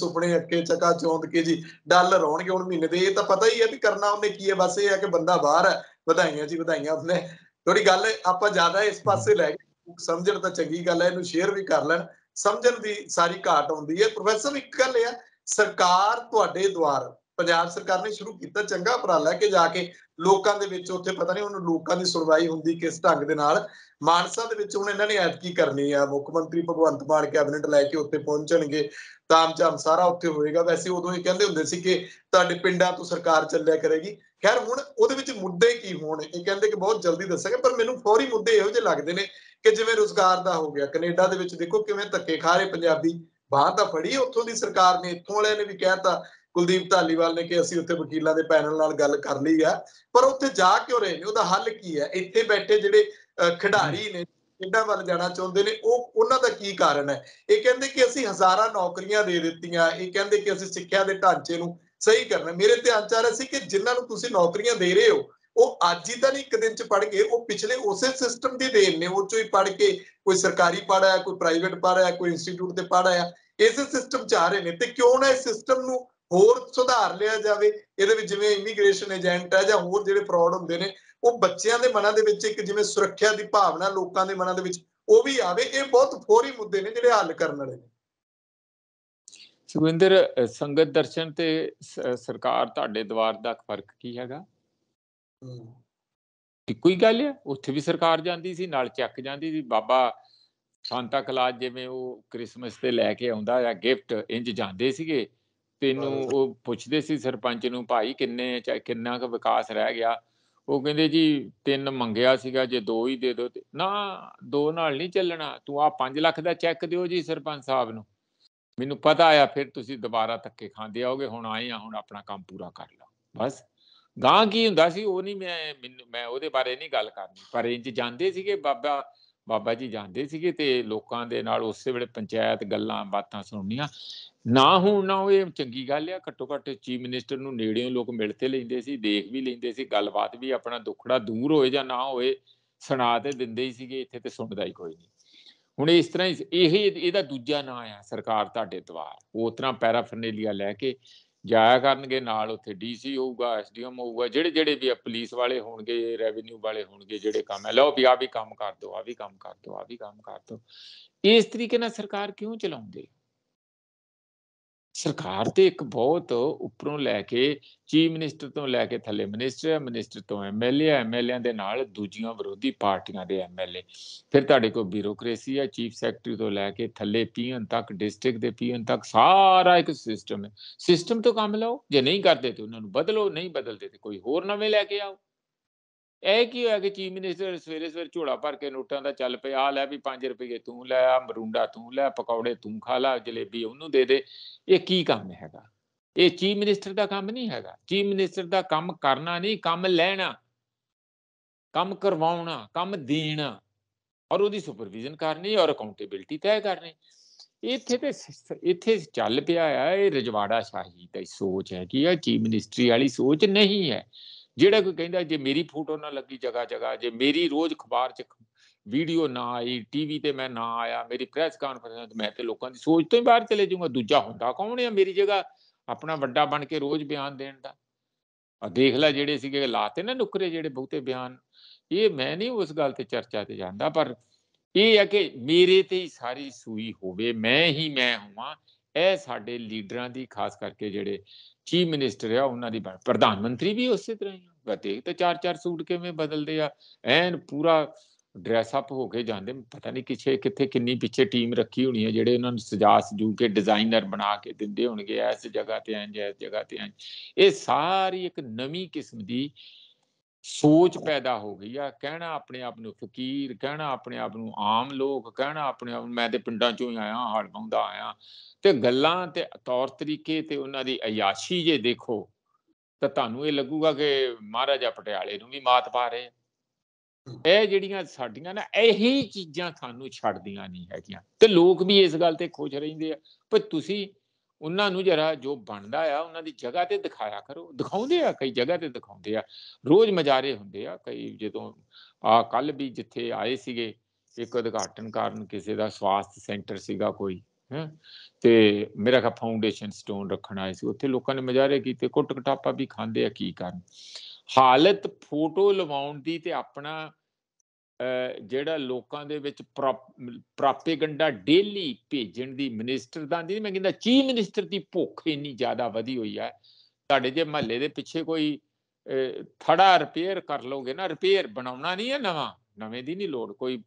A: ਸੁਪਨੇ ਅੱਕੇ ਚਕਾ ਚੌਂਦ ਕੇ ਜੀ ਡਾਲਰ ਆਉਣਗੇ ਹੁਣ ਮਹੀਨੇ ਦੇ ਇਹ ਤਾਂ ਪਤਾ ਹੀ ਹੈ ਵੀ ਕਰਨਾ ਉਹਨੇ ਕੀ ਹੈ ਬਸ ਇਹ ਹੈ ਕਿ ਬੰਦਾ ਬਾਹਰ ਹੈ ਵਧਾਈਆਂ ਜੀ ਵਧਾਈਆਂ ਉਹਨੇ ਥੋੜੀ ਗੱਲ ਆਪਾਂ ਜ਼ਿਆਦਾ ਇਸ ਪਾਸੇ ਲੈ ਗਏ ਸਮਝਣ ਤਾਂ ਚੰਗੀ ਗੱਲ ਹੈ ਇਹਨੂੰ ਸ਼ੇਅਰ ਵੀ ਕਰ ਲੈਣ ਸਮਝਣ ਦੀ ਸਾਰੀ ਘਾਟ ਹੁੰਦੀ ਹੈ ਪ੍ਰੋਫੈਸਰ ਇੱਕ ਗੱਲ ਹੈ ਸਰਕਾਰ ਤੁਹਾਡੇ ਦੁਆਰ ਪੰਜਾਬ ਸਰਕਾਰ ਨੇ ਸ਼ੁਰੂ ਕੀਤਾ ਚੰਗਾ ਉਪਰਾਲਾ ਕਿ ਜਾ ਕੇ ਲੋਕਾਂ ਦੇ ਵਿੱਚ ਉੱਥੇ ਪਤਾ ਨਹੀਂ ਉਹਨੂੰ ਲੋਕਾਂ ਦੀ ਸੁਣਵਾਈ ਹੁੰਦੀ ਕਿਸ ਢੰਗ ਦੇ ਨਾਲ ਮਾਨਸਾ ਦੇ ਵਿੱਚ ਹੁਣ ਇਹਨਾਂ ਨੇ ਐਡ ਕੀ ਕਰਨੀ ਆ ਮੁੱਖ ਮੰਤਰੀ ਭਗਵੰਤ ਮਾਨ ਕੈਬਨਿਟ ਲੈ ਕੇ ਉੱਥੇ ਪਹੁੰਚਣਗੇ ਤਾਂ ਜਮ ਸਾਰਾ ਉੱਥੇ ਹੋਏਗਾ ਵੈਸੇ ਉਦੋਂ ਹੀ ਕਹਿੰਦੇ ਹੁੰਦੇ ਸੀ ਕਿ ਤੁਹਾਡੇ ਪਿੰਡਾਂ ਤੋਂ ਸਰਕਾਰ ਚੱਲਿਆ ਕਰੇਗੀ ਖੈਰ ਹੁਣ ਉਹਦੇ ਵਿੱਚ ਮੁੱਦੇ ਕੀ ਹੋਣ ਇਹ ਕਹਿੰਦੇ ਕਿ ਬਹੁਤ ਜਲਦੀ ਦੱਸਾਂਗੇ ਪਰ ਮੈਨੂੰ ਫੌਰੀ ਮੁੱਦੇ ਇਹੋ ਜਿਹੇ ਲੱਗਦੇ ਨੇ ਕਿ ਜਿਵੇਂ ਰੋਜ਼ਗਾਰ ਦਾ ਹੋ ਗਿਆ ਕੈਨੇਡਾ ਦੇ ਵਿੱਚ ਦੇਖੋ ਕਿਵੇਂ ਧੱਕੇ ਖਾ ਰਹੇ ਪੰਜਾਬੀ ਬਾਹਰ ਤਾਂ ਫੜੀ ਉੱਥੋਂ ਦੀ ਸਰਕਾਰ ਨੇ ਇੱਥੋਂ ਵਾਲਿਆਂ ਨੇ ਵੀ ਕਹਿਤਾ ਕੁਲਦੀਪ ਧਾਲੀਵਾਲ ਨੇ ਕਿ ਅਸੀਂ ਉੱਥੇ ਵਕੀਲਾਂ ਦੇ ਪੈਨਲ ਨਾਲ ਗੱਲ ਕਰ ਲਈ ਆ ਪਰ ਉੱਥੇ ਜਾ ਕਿਉਂ ਰਹੇ ਨੇ ਉਹਦਾ ਹੱਲ ਕੀ ਹੈ ਇੱਥੇ ਬੈਠੇ ਜਿਹੜੇ ਖਿਡਾਰੀ ਨੇ ਕਿੱਡਾ ਵੱਲ ਜਾਣਾ ਚਾਹੁੰਦੇ ਨੇ ਉਹ ਉਹਨਾਂ ਦਾ ਕੀ ਕਾਰਨ ਹੈ ਇਹ ਕਹਿੰਦੇ ਕਿ ਅਸੀਂ ਹਜ਼ਾਰਾਂ ਨੌਕਰੀਆਂ ਦੇ ਦਿੱਤੀਆਂ ਇਹ ਕਹਿੰਦੇ ਕਿ ਅਸੀਂ ਸਿੱਖਿਆ ਦੇ ਢਾਂਚੇ ਨੂੰ ਸਹੀ ਕਰਨਾ ਮੇਰੇ ਧਿਆਨ ਚ ਆ ਰਿਹਾ ਸੀ ਕਿ ਜਿਨ੍ਹਾਂ ਨੂੰ ਤੁਸੀਂ ਨੌਕਰੀਆਂ ਦੇ ਰਹੇ ਹੋ ਉਹ ਅੱਜ ਹੀ ਤਾਂ ਨਹੀਂ ਇੱਕ ਦਿਨ ਚ ਪੜ ਗਏ ਉਹ ਪਿਛਲੇ ਉਸੇ ਸਿਸਟਮ ਦੀ ਦੇਣ ਨੇ ਉਹ ਚੋਂ ਹੀ ਪੜ ਕੇ ਕੋਈ ਸਰਕਾਰੀ ਪੜ ਆਇਆ ਕੋਈ ਪ੍ਰਾਈਵੇਟ ਪੜ ਆਇਆ ਕੋਈ ਇੰਸਟੀਚਿਊਟ ਤੇ ਪੜ ਆਇਆ ਇਸੇ ਸਿਸਟਮ ਚ ਆ ਰਹੇ ਨੇ ਤੇ ਕਿਉਂ ਨਾ ਇਸ ਸਿਸਟਮ ਨੂੰ ਹੋਰ ਸੁਧਾਰ ਲਿਆ ਜਾਵੇ ਇਹਦੇ ਵਿੱਚ ਜਿਵੇਂ ਇਮੀਗ੍ਰੇਸ਼ਨ ਏਜੰਟ ਹੈ ਜਾਂ ਹੋਰ ਜਿਹੜੇ ਫਰਾਡ ਹੁੰਦੇ ਨੇ ਉਹ ਬੱਚਿਆਂ ਦੇ ਮਨਾਂ ਦੇ ਵਿੱਚ ਇੱਕ ਜਿਵੇਂ ਸੁਰੱਖਿਆ ਦੀ ਭਾਵਨਾ ਲੋਕਾਂ ਦੇ ਮਨਾਂ ਦੇ ਵਿੱਚ ਉਹ ਵੀ ਆਵੇ ਇਹ ਬਹੁਤ ਫੋਰੀ ਮੁੱਦੇ ਨੇ ਜਿਹੜੇ ਹੱਲ ਕਰਨ ਵਾਲੇ ਨੇ
B: ਸੁਖਵਿੰਦਰ ਸੰਗਤ ਦਰਸ਼ਨ ਤੇ ਸਰਕਾਰ ਤੁਹਾਡੇ ਦਵਾਰ ਦਾ ਫਰਕ ਕੀ ਹੈਗਾ ਇੱਕੋ ਹੀ ਗੱਲ ਹੈ ਉੱਥੇ ਵੀ ਸਰਕਾਰ ਜਾਂਦੀ ਸੀ ਨਾਲ ਚੱਕ ਜਾਂਦੀ ਸੀ ਬਾਬਾ ਸਾਂਤਾ ਕਲਾਜ ਜਿਵੇਂ ਉਹ 크리스마ਸ ਤੇ ਲੈ ਕੇ ਆਉਂਦਾ ਆ ਗਿਫਟ ਇੰਜ ਜਾਂਦੇ ਸੀਗੇ ਤੈਨੂੰ ਉਹ ਪੁੱਛਦੇ ਸੀ ਸਰਪੰਚ ਨੂੰ ਭਾਈ ਕਿੰਨੇ ਕਿੰਨਾ ਕੁ ਵਿਕਾਸ ਰਹਿ ਗਿਆ ਉਹ ਕਹਿੰਦੇ ਜੀ ਤਿੰਨ ਮੰਗਿਆ ਸੀਗਾ ਜੇ ਦੋ ਹੀ ਦੇ ਦੋ ਨਾ ਦੋ ਨਾਲ ਨਹੀਂ ਚੱਲਣਾ ਤੂੰ ਆ 5 ਲੱਖ ਦਾ ਚੈੱਕ ਦਿਓ ਜੀ ਸਰਪੰਚ ਸਾਹਿਬ ਨੂੰ ਮੈਨੂੰ ਪਤਾ ਆ ਫਿਰ ਤੁਸੀਂ ਦੁਬਾਰਾ ਧੱਕੇ ਖਾਂਦੇ ਆਓਗੇ ਹੁਣ ਆਏ ਆ ਹੁਣ ਆਪਣਾ ਕੰਮ ਪੂਰਾ ਕਰ ਲਓ ਬਸ ਗਾਂ ਕੀ ਹੁੰਦਾ ਸੀ ਉਹ ਨਹੀਂ ਮੈਂ ਮੈਂ ਉਹਦੇ ਬਾਰੇ ਨਹੀਂ ਗੱਲ ਕਰਨੀ ਪਰ ਇੰਜ ਜਾਂਦੇ ਸੀਗੇ ਬਾਬਾ ਬਾਬਾ ਜੀ ਜਾਂਦੇ ਸੀਗੇ ਤੇ ਲੋਕਾਂ ਦੇ ਨਾਲ ਉਸੇ ਵੇਲੇ ਪੰਚਾਇਤ ਗੱਲਾਂ ਬਾਤਾਂ ਸੁਣਨੀਆਂ ਨਾ ਹੁਣ ਨਾ ਉਹ ਚੰਗੀ ਗੱਲ ਆ ਘੱਟੋ ਘੱਟ ਚੀਫ ਮਿਨਿਸਟਰ ਨੂੰ ਨੇੜਿਓਂ ਲੋਕ ਮਿਲ ਤੇ ਲੈਂਦੇ ਸੀ ਦੇਖ ਵੀ ਲੈਂਦੇ ਸੀ ਗੱਲਬਾਤ ਵੀ ਆਪਣਾ ਦੁੱਖੜਾ ਦੂਰ ਹੋਏ ਜਾਂ ਨਾ ਹੋਏ ਸੁਣਾ ਤੇ ਦਿੰਦੇ ਹੀ ਸੀਗੇ ਇੱਥੇ ਤੇ ਸੁਣਦਾ ਹੀ ਕੋਈ ਨਹੀਂ ਹੁਣ ਇਸ ਤਰ੍ਹਾਂ ਇਹ ਇਹਦਾ ਦੂਜਾ ਨਾਂ ਆ ਸਰਕਾਰ ਤੁਹਾਡੇ ਦਵਾਰ ਉਹ ਤਰ੍ਹਾਂ ਪੈਰਾਫਰਨੇਲੀਆ ਲੈ ਕੇ ਜਾਇਆ ਕਰਨਗੇ ਨਾਲ ਉੱਥੇ ਡੀਸੀ ਹੋਊਗਾ ਐਸਡੀਐਮ ਹੋਊਗਾ ਜਿਹੜੇ ਜਿਹੜੇ ਵੀ ਪੁਲਿਸ ਵਾਲੇ ਹੋਣਗੇ ਰੈਵਨਿਊ ਵਾਲੇ ਹੋਣਗੇ ਜਿਹੜੇ ਕੰਮ ਹੈ ਲਓ ਵੀ ਆ ਵੀ ਕੰਮ ਕਰ ਦਿਓ ਆ ਵੀ ਕੰਮ ਕਰ ਦਿਓ ਆ ਵੀ ਕੰਮ ਕਰ ਦਿਓ ਇਸ ਤਰੀਕੇ ਨਾਲ ਸਰਕਾਰ ਕਿਉਂ ਚਲਾਉਂਦੇ ਸਰਕਾਰ ਤੇ ਇੱਕ ਬਹੁਤ ਉੱਪਰੋਂ ਲੈ ਕੇ ਚੀਫ ਮਿਨਿਸਟਰ ਤੋਂ ਲੈ ਕੇ ਥੱਲੇ ਮਿਨਿਸਟਰ ਮਿਨਿਸਟਰ ਤੋਂ ਐਮਐਲਏ ਐਮਐਲਏ ਦੇ ਨਾਲ ਦੂਜੀਆਂ ਵਿਰੋਧੀ ਪਾਰਟੀਆਂ ਦੇ ਐਮਐਲਏ ਫਿਰ ਤੁਹਾਡੇ ਕੋਲ ਬਿਊਰੋਕ੍ਰੇਸੀ ਆ ਚੀਫ ਸੈਕਟਰੀ ਤੋਂ ਲੈ ਕੇ ਥੱਲੇ ਪੀਨ ਤੱਕ ਡਿਸਟ੍ਰਿਕਟ ਦੇ ਪੀਨ ਤੱਕ ਸਾਰਾ ਇੱਕ ਸਿਸਟਮ ਹੈ ਸਿਸਟਮ ਤੋਂ ਕੰਮ ਲਓ ਜੇ ਨਹੀਂ ਕਰਦੇ ਤੇ ਉਹਨਾਂ ਨੂੰ ਬਦਲੋ ਨਹੀਂ ਬਦਲਦੇ ਤੇ ਕੋਈ ਹੋਰ ਨਵੇਂ ਲੈ ਕੇ ਆਓ ਇਹ ਕੀ ਹੋਇਆ ਕਿ ਚੀਫ ਮਿਨਿਸਟਰ ਸਵੇਰੇ ਸਵੇਰ ਝੋਲਾ ਭਰ ਕੇ ਨੋਟਾਂ ਦਾ ਚੱਲ ਪਿਆ ਆ ਲੈ ਵੀ 5 ਰੁਪਏ ਤੂੰ ਲੈ ਆ ਮਰੂੰਡਾ ਤੂੰ ਲੈ ਪਕੌੜੇ ਤੂੰ ਖਾ ਲੈ ਜਲੇਬੀ ਉਹਨੂੰ ਦੇ ਦੇ ਇਹ ਕੀ ਕੰਮ ਹੈਗਾ ਇਹ ਚੀਫ ਮਿਨਿਸਟਰ ਦਾ ਕੰਮ ਨਹੀਂ ਹੈਗਾ ਚੀਫ ਮਿਨਿਸਟਰ ਦਾ ਕੰਮ ਕਰਨਾ ਨਹੀਂ ਕੰਮ ਲੈਣਾ ਕੰਮ ਕਰਵਾਉਣਾ ਕੰਮ ਦੇਣਾ ਔਰ ਉਹਦੀ ਸੁਪਰਵੀਜ਼ਨ ਕਰਨੀ ਔਰ ਅਕਾਊਂਟੇਬਿਲਟੀ ਤੈਅ ਕਰਨੀ ਇੱਥੇ ਤੇ ਇੱਥੇ ਚੱਲ ਪਿਆ ਆ ਇਹ ਰਜਵਾੜਾ ਸ਼ਾਹੀ ਦੀ ਸੋਚ ਹੈ ਕਿ ਇਹ ਚੀਫ ਮਿਨਿਸਟਰੀ ਵਾਲੀ ਸੋਚ ਨਹੀਂ ਹੈ ਜਿਹੜਾ ਕੋਈ ਕਹਿੰਦਾ ਜੇ ਮੇਰੀ ਫੋਟੋ ਨਾ ਲੱਗੀ ਜਗਾ ਜਗਾ ਜੇ ਮੇਰੀ ਰੋਜ਼ ਅਖਬਾਰ 'ਚ ਵੀਡੀਓ ਨਾ ਆਈ ਟੀਵੀ ਤੇ ਮੈਂ ਨਾ ਆਇਆ ਮੇਰੀ ਪ੍ਰੈਸ ਕਾਨਫਰੰਸ ਮੈਂ ਤੇ ਲੋਕਾਂ ਦੀ ਸੋਚ ਤੋਂ ਹੀ ਬਾਹਰ ਚਲੇ ਜਾਊਂਗਾ ਦੂਜਾ ਹੁੰਦਾ ਕੌਣ ਹੈ ਮੇਰੀ ਜਗ੍ਹਾ ਆਪਣਾ ਵੱਡਾ ਬਣ ਕੇ ਰੋਜ਼ ਬਿਆਨ ਦੇਣ ਦਾ ਆ ਦੇਖ ਲੈ ਜਿਹੜੇ ਸੀਗੇ ਲਾਤੇ ਨਾ ਨੁਕਰੇ ਜਿਹੜੇ ਬਹੁਤੇ ਬਿਆਨ ਇਹ ਮੈਂ ਨਹੀਂ ਉਸ ਗੱਲ ਤੇ ਚਰਚਾ ਤੇ ਜਾਂਦਾ ਪਰ ਇਹ ਹੈ ਕਿ ਮੇਰੇ ਤੇ ਹੀ ਸਾਰੀ ਸੂਈ ਹੋਵੇ ਮੈਂ ਹੀ ਮੈਂ ਹੁਆ ਇਹ ਸਾਡੇ ਲੀਡਰਾਂ ਦੀ ਖਾਸ ਕਰਕੇ ਜਿਹੜੇ ਚੀਫ ਮਿਨਿਸਟਰ ਆ ਉਹਨਾਂ ਦੀ ਪ੍ਰਧਾਨ ਮੰਤਰੀ ਵੀ ਉਸੇ ਤਰ੍ਹਾਂ ਹੀ ਗਤੇ ਤੇ ਚਾਰ ਚਾਰ ਸੂਟ ਕਿਵੇਂ ਬਦਲਦੇ ਆ ਐਨ ਪੂਰਾ ਡਰੈਸ ਅਪ ਹੋ ਕੇ ਜਾਂਦੇ ਪਤਾ ਨਹੀਂ ਕਿਛੇ ਕਿੱਥੇ ਕਿੰਨੀ ਪਿੱਛੇ ਟੀਮ ਰੱਖੀ ਹੋਣੀ ਹੈ ਜਿਹੜੇ ਉਹਨਾਂ ਨੂੰ ਸਜਾ ਸਜੂ ਕੇ ਡਿਜ਼ਾਈਨਰ ਬਣਾ ਕੇ ਦਿੰਦੇ ਹੋਣਗੇ ਐਸ ਜਗ੍ਹਾ ਤੇ ਐਂ ਜੈਸ ਜਗ੍ਹਾ ਤੇ ਐਂ ਇਹ ਸਾਰੀ ਇੱਕ ਨਵੀਂ ਕਿਸਮ ਦੀ ਸੋਚ ਪੈਦਾ ਹੋ ਗਈ ਆ ਕਹਿਣਾ ਆਪਣੇ ਆਪ ਨੂੰ ਫਕੀਰ ਕਹਿਣਾ ਆਪਣੇ ਆਪ ਨੂੰ ਆਮ ਲੋਕ ਕਹਿਣਾ ਆਪਣੇ ਆਪ ਮੈਂ ਤੇ ਪਿੰਡਾਂ ਚੋਂ ਹੀ ਆਇਆ ਪਾਉਂਦਾ ਆਇਆ ਤੇ ਗੱਲਾਂ ਤੇ ਤੌਰ ਤਰੀਕੇ ਤੇ ਉਹਨਾਂ ਦੀ ਅਯਾਸ਼ੀ ਜੇ ਦੇਖੋ ਤਾਂ ਤੁਹਾਨੂੰ ਇਹ ਲੱਗੂਗਾ ਕਿ ਮਹਾਰਾਜਾ ਪਟਿਆਲੇ ਨੂੰ ਵੀ ਮਾਤ ਪਾ ਰਹੇ ਇਹ ਜਿਹੜੀਆਂ ਸਾਡੀਆਂ ਨਾ ਇਹੀ ਚੀਜ਼ਾਂ ਸਾਨੂੰ ਛੱਡਦੀਆਂ ਨਹੀਂ ਹੈਗੀਆਂ ਤੇ ਲੋਕ ਵੀ ਇਸ ਗੱਲ ਤੇ ਖੁਸ਼ ਰਹਿੰਦੇ ਆ ਪਰ ਤੁਸੀਂ ਉਹਨਾਂ ਨੂੰ ਜਰਾ ਜੋ ਬਣਦਾ ਆ ਉਹਨਾਂ ਦੀ ਜਗ੍ਹਾ ਤੇ ਦਿਖਾਇਆ ਕਰੋ ਦਿਖਾਉਂਦੇ ਆ ਕਈ ਜਗ੍ਹਾ ਤੇ ਦਿਖਾਉਂਦੇ ਆ ਰੋਜ਼ ਮਜਾਰੇ ਹੁੰਦੇ ਆ ਕਈ ਜਦੋਂ ਆ ਕੱਲ ਵੀ ਜਿੱਥੇ ਆਏ ਸੀਗੇ ਇੱਕ ਉਦਘਾਟਨ ਕਾਰਨ ਕਿਸੇ ਦਾ ਸਵਾਸਥ ਸੈਂਟਰ ਸੀਗਾ ਕੋਈ ਹੈ ਤੇ ਮੇਰਾ ਖਾ ਫਾਊਂਡੇਸ਼ਨ ਸਟੋਨ ਰੱਖਣ ਆਏ ਸੀ ਉੱਥੇ ਲੋਕਾਂ ਨੇ ਮਜਾਰੇ ਕੀਤੇ ਕੁੱਟ ਕਟਾਪਾ ਵੀ ਖਾਂਦੇ ਆ ਕੀ ਕਰਨ ਹਾਲਤ ਫੋਟੋ ਲਵਾਉਣ ਦੀ ਤੇ ਆਪਣਾ ਜਿਹੜਾ ਲੋਕਾਂ ਦੇ ਵਿੱਚ ਪ੍ਰਾਪੇਗੰਡਾ ਡੇਲੀ ਭੇਜਣ ਦੀ ਮਿਨਿਸਟਰ ਦਾ ਨਹੀਂ ਮੈਂ ਕਹਿੰਦਾ ਚੀਫ ਮਿਨਿਸਟਰ ਦੀ ਭੁੱਖ ਇੰਨੀ ਜ਼ਿਆਦਾ ਵਧੀ ਹੋਈ ਹੈ ਤੁਹਾਡੇ ਜੇ ਮਹੱਲੇ ਦੇ ਪਿੱਛੇ ਕੋਈ ਥੜਾ ਰਿਪੇਅਰ ਕਰ ਲੋਗੇ ਨਾ ਰਿਪੇਅਰ ਬਣਾਉਣਾ ਨਹੀਂ ਹੈ ਨਵਾਂ ਨਵੇਂ ਦੀ ਨਹੀਂ ਲੋੜ ਕੋਈ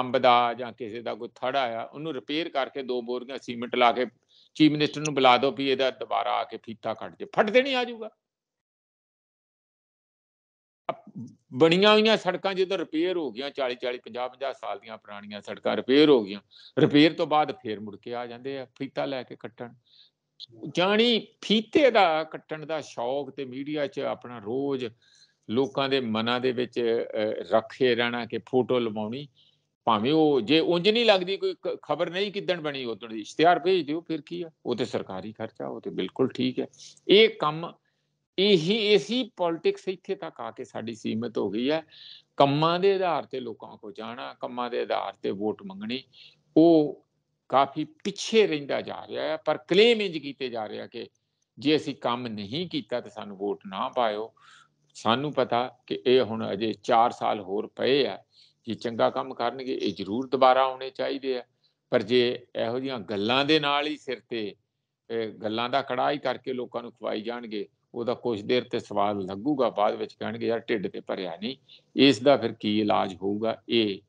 B: ਅੰਬ ਦਾ ਜਾਂ ਕਿਸੇ ਦਾ ਕੋਈ ਥੜਾ ਆ ਉਹਨੂੰ ਰਿਪੇਅਰ ਕਰਕੇ ਦੋ ਬੋਰੀਆਂ ਸੀਮੈਂਟ ਲਾ ਕੇ ਚੀਫ ਮਿਨਿਸਟਰ ਨੂੰ ਬੁਲਾ ਦਿਓ ਵੀ ਇਹਦਾ ਦੁਬਾਰਾ ਆ ਕੇ ਫੀਤਾ ਕੱਢ ਦੇ ਫਟ ਦੇਣੀ ਆ ਜਾਊਗਾ ਬਣੀਆਂ ਹੋਈਆਂ ਸੜਕਾਂ ਜਦੋਂ ਰਿਪੇਅਰ ਹੋ ਗਈਆਂ 40 40 50 50 ਸਾਲ ਦੀਆਂ ਪੁਰਾਣੀਆਂ ਸੜਕਾਂ ਰਿਪੇਅਰ ਹੋ ਗਈਆਂ ਰਿਪੇਅਰ ਤੋਂ ਬਾਅਦ ਫੇਰ ਮੁੜ ਕੇ ਆ ਜਾਂਦੇ ਆ ਫੀਤਾ ਲੈ ਕੇ ਕੱਟਣ ਜਾਣੀ ਫੀਤੇ ਦਾ ਕੱਟਣ ਦਾ ਸ਼ੌਕ ਤੇ ਮੀਡੀਆ 'ਚ ਆਪਣਾ ਰੋਜ਼ ਲੋਕਾਂ ਦੇ ਮਨਾਂ ਦੇ ਵਿੱਚ ਰੱਖੇ ਰਹਿਣਾ ਕਿ ਫੋਟੋ ਲਵਾਉਣੀ ਭਾਵੇਂ ਉਹ ਜੇ ਉਂਝ ਨਹੀਂ ਲੱਗਦੀ ਕੋਈ ਖਬਰ ਨਹੀਂ ਕਿਦਣ ਬਣੀ ਉਦੋਂ ਇਸ਼ਤਿਹਾਰ ਭੇਜ ਦਿਓ ਫਿਰ ਕੀ ਆ ਉਹ ਤੇ ਸਰਕਾਰੀ ਖਰਚਾ ਉਹ ਤੇ ਬਿਲਕੁਲ ਠੀਕ ਹੈ ਇਹ ਕੰਮ ਇਹੀ ਇਸੀ ਪੋਲਿਟਿਕਸ ਇੱਥੇ ਤੱਕ ਆ ਕੇ ਸਾਡੀ ਸੀਮਤ ਹੋ ਗਈ ਹੈ ਕੰਮਾਂ ਦੇ ਆਧਾਰ ਤੇ ਲੋਕਾਂ ਕੋ ਜਾਣਾ ਕੰਮਾਂ ਦੇ ਆਧਾਰ ਤੇ ਵੋਟ ਮੰਗਣੀ ਉਹ ਕਾਫੀ ਪਿੱਛੇ ਰਹਿੰਦਾ ਜਾ ਰਿਹਾ ਹੈ ਪਰ ਕਲੇਮ ਇੰਜ ਕੀਤੇ ਜਾ ਰਿਹਾ ਕਿ ਜੇ ਅਸੀਂ ਕੰਮ ਨਹੀਂ ਕੀਤਾ ਤਾਂ ਸਾਨੂੰ ਵੋਟ ਨਾ ਪਾਇਓ ਸਾਨੂੰ ਪਤਾ ਕਿ ਇਹ ਹੁਣ ਅਜੇ 4 ਸਾਲ ਹੋਰ ਪਏ ਆ ਜੇ ਚੰਗਾ ਕੰਮ ਕਰਨਗੇ ਇਹ ਜ਼ਰੂਰ ਦੁਬਾਰਾ ਆਉਣੇ ਚਾਹੀਦੇ ਆ ਪਰ ਜੇ ਇਹੋ ਜੀਆਂ ਗੱਲਾਂ ਦੇ ਨਾਲ ਹੀ ਸਿਰ ਤੇ ਗੱਲਾਂ ਦਾ ਕੜਾਈ ਕਰਕੇ ਲੋਕਾਂ ਨੂੰ ਖਵਾਈ ਜਾਣਗੇ ਉਹਦਾ ਕੁਝ ਦੇਰ ਤੇ ਸਵਾਲ ਲੱਗੂਗਾ ਬਾਅਦ ਵਿੱਚ ਕਹਿਣਗੇ ਯਾਰ ਢਿੱਡ ਤੇ ਭਰਿਆ ਨਹੀਂ ਇਸ ਦਾ ਫਿਰ ਕੀ ਇਲਾਜ ਹੋਊਗਾ ਇਹ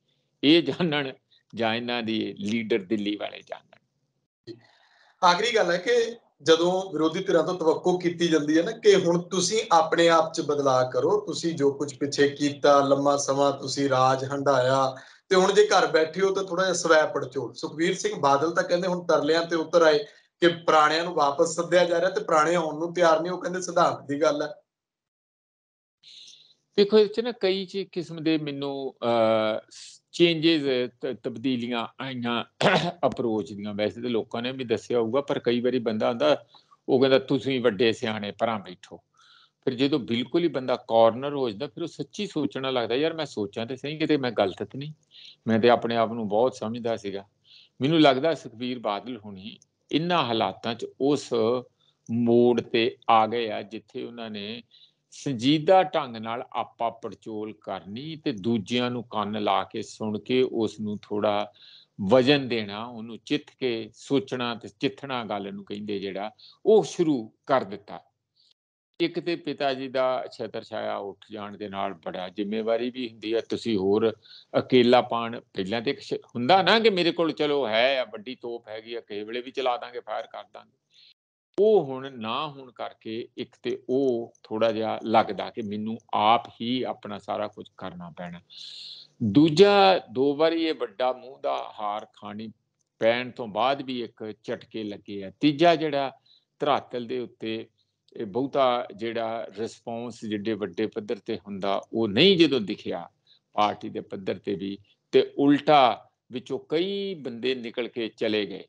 B: ਇਹ ਜਾਣਨ ਜਾਂ ਇਹਨਾਂ ਦੀ ਲੀਡਰ ਦਿੱਲੀ ਵਾਲੇ ਜਾਣਨ
A: ਆਖਰੀ ਗੱਲ ਹੈ ਕਿ ਜਦੋਂ ਵਿਰੋਧੀ ਧਿਰਾਂ ਤੋਂ ਤਵੱਕੋ ਕੀਤੀ ਜਾਂਦੀ ਹੈ ਨਾ ਕਿ ਹੁਣ ਤੁਸੀਂ ਆਪਣੇ ਆਪ 'ਚ ਬਦਲਾਅ ਕਰੋ ਤੁਸੀਂ ਜੋ ਕੁਝ ਪਿੱਛੇ ਕੀਤਾ ਲੰਮਾ ਸਮਾਂ ਤੁਸੀਂ ਰਾਜ ਹੰਡਾਇਆ ਤੇ ਹੁਣ ਜੇ ਘਰ ਬੈਠੇ ਹੋ ਤਾਂ ਥੋੜਾ ਜਿਹਾ ਸਵੈ ਪੜਚੋਲ ਸੁਖਵੀਰ ਸਿੰਘ ਬਾਦਲ ਤਾਂ ਕਹਿੰਦੇ ਹੁਣ ਤਰਲਿਆਂ ਤੇ ਉਤਰ ਆਏ ਕਿ ਪ੍ਰਾਣਿਆਂ ਨੂੰ ਵਾਪਸ ਸੱਦਿਆ ਜਾ ਰਿਹਾ ਤੇ ਪ੍ਰਾਣੇ ਆਉਣ ਨੂੰ ਤਿਆਰ ਨਹੀਂ ਉਹ ਕਹਿੰਦੇ ਸਿਧਾਂਤ ਦੀ ਗੱਲ ਹੈ
B: ਦੇਖੋ ਇਹ 'ਚ ਨਾ ਕਈ ਚੀ ਕਿਸਮ ਦੇ ਮੈਨੂੰ ਚੇਂਜਸ ਤਬਦੀਲੀਆਂ ਆਈਆਂ ਅਪਰੋਚ ਦੀਆਂ ਵੈਸੇ ਤੇ ਲੋਕਾਂ ਨੇ ਵੀ ਦੱਸਿਆ ਹੋਊਗਾ ਪਰ ਕਈ ਵਾਰੀ ਬੰਦਾ ਆਂਦਾ ਉਹ ਕਹਿੰਦਾ ਤੁਸੀਂ ਵੱਡੇ ਸਿਆਣੇ ਪਰਾਂ ਬੈਠੋ ਫਿਰ ਜਦੋਂ ਬਿਲਕੁਲ ਹੀ ਬੰਦਾ ਕਾਰਨਰ ਹੋ ਜਾਂਦਾ ਫਿਰ ਉਹ ਸੱਚੀ ਸੋਚਣਾ ਲੱਗਦਾ ਯਾਰ ਮੈਂ ਸੋਚਾਂ ਤੇ ਸਹੀ ਕਿਤੇ ਮੈਂ ਗਲਤ ਤੇ ਨਹੀਂ ਮੈਂ ਤੇ ਆਪਣੇ ਆਪ ਨੂੰ ਬਹੁਤ ਸਮਝਦਾ ਸੀਗਾ ਮੈਨੂੰ ਲੱਗਦਾ ਸੁਖਵੀਰ ਬਾਦਲ ਹੁਣੀ ਇਨ੍ਹਾਂ ਹਾਲਾਤਾਂ 'ਚ ਉਸ ਮੋੜ ਤੇ ਆ ਗਏ ਆ ਜਿੱਥੇ ਉਹਨਾਂ ਨੇ ਸੰਜੀਦਾ ਢੰਗ ਨਾਲ ਆਪਾ ਪਰਚੋਲ ਕਰਨੀ ਤੇ ਦੂਜਿਆਂ ਨੂੰ ਕੰਨ ਲਾ ਕੇ ਸੁਣ ਕੇ ਉਸ ਨੂੰ ਥੋੜਾ ਵਜਨ ਦੇਣਾ ਉਹਨੂੰ ਚਿੱਥ ਕੇ ਸੋਚਣਾ ਤੇ ਚਿੱਥਣਾ ਗੱਲ ਨੂੰ ਕਹਿੰਦੇ ਜਿਹੜਾ ਉਹ ਸ਼ੁਰੂ ਕਰ ਦਿੱਤਾ ਇੱਕ ਤੇ ਪਿਤਾ ਜੀ ਦਾ ਛਤਰ ਛਾਇਆ ਉੱਠ ਜਾਣ ਦੇ ਨਾਲ ਬੜਾ ਜ਼ਿੰਮੇਵਾਰੀ ਵੀ ਹੁੰਦੀ ਹੈ ਤੁਸੀਂ ਹੋਰ ਪਾਣ ਪਹਿਲਾਂ ਤੇ ਹੁੰਦਾ ਨਾ ਕਿ ਮੇਰੇ ਕੋਲ ਚਲੋ ਹੈ ਆ ਵੱਡੀ ਤੋਪ ਹੈਗੀ ਆ ਕਿਸੇ ਵੇਲੇ ਵੀ ਚਲਾ ਦਾਂਗੇ ਫਾਇਰ ਕਰ ਦਾਂਗੇ ਉਹ ਹੁਣ ਨਾ ਹੋਣ ਕਰਕੇ ਇੱਕ ਤੇ ਉਹ ਥੋੜਾ ਜਿਹਾ ਲੱਗਦਾ ਕਿ ਮੈਨੂੰ ਆਪ ਹੀ ਆਪਣਾ ਸਾਰਾ ਕੁਝ ਕਰਨਾ ਪੈਣਾ ਦੂਜਾ ਦੋ ਵਾਰੀ ਇਹ ਵੱਡਾ ਮੂੰਹ ਦਾ ਹਾਰ ਖਾਣੀ ਪੈਣ ਤੋਂ ਬਾਅਦ ਵੀ ਇੱਕ ਝਟਕੇ ਲੱਗੇ ਆ ਤੀਜਾ ਜਿਹੜਾ ਧਰਾਤਲ ਦੇ ਉੱਤੇ ਇਹ ਬਹੁਤਾ ਜਿਹੜਾ ਰਿਸਪੌਂਸ ਜਿੱਡੇ ਵੱਡੇ ਪੱਧਰ ਤੇ ਹੁੰਦਾ ਉਹ ਨਹੀਂ ਜਦੋਂ ਦਿਖਿਆ ਪਾਰਟੀ ਦੇ ਪੱਧਰ ਤੇ ਵੀ ਤੇ ਉਲਟਾ ਵਿੱਚੋਂ ਕਈ ਬੰਦੇ ਨਿਕਲ ਕੇ ਚਲੇ ਗਏ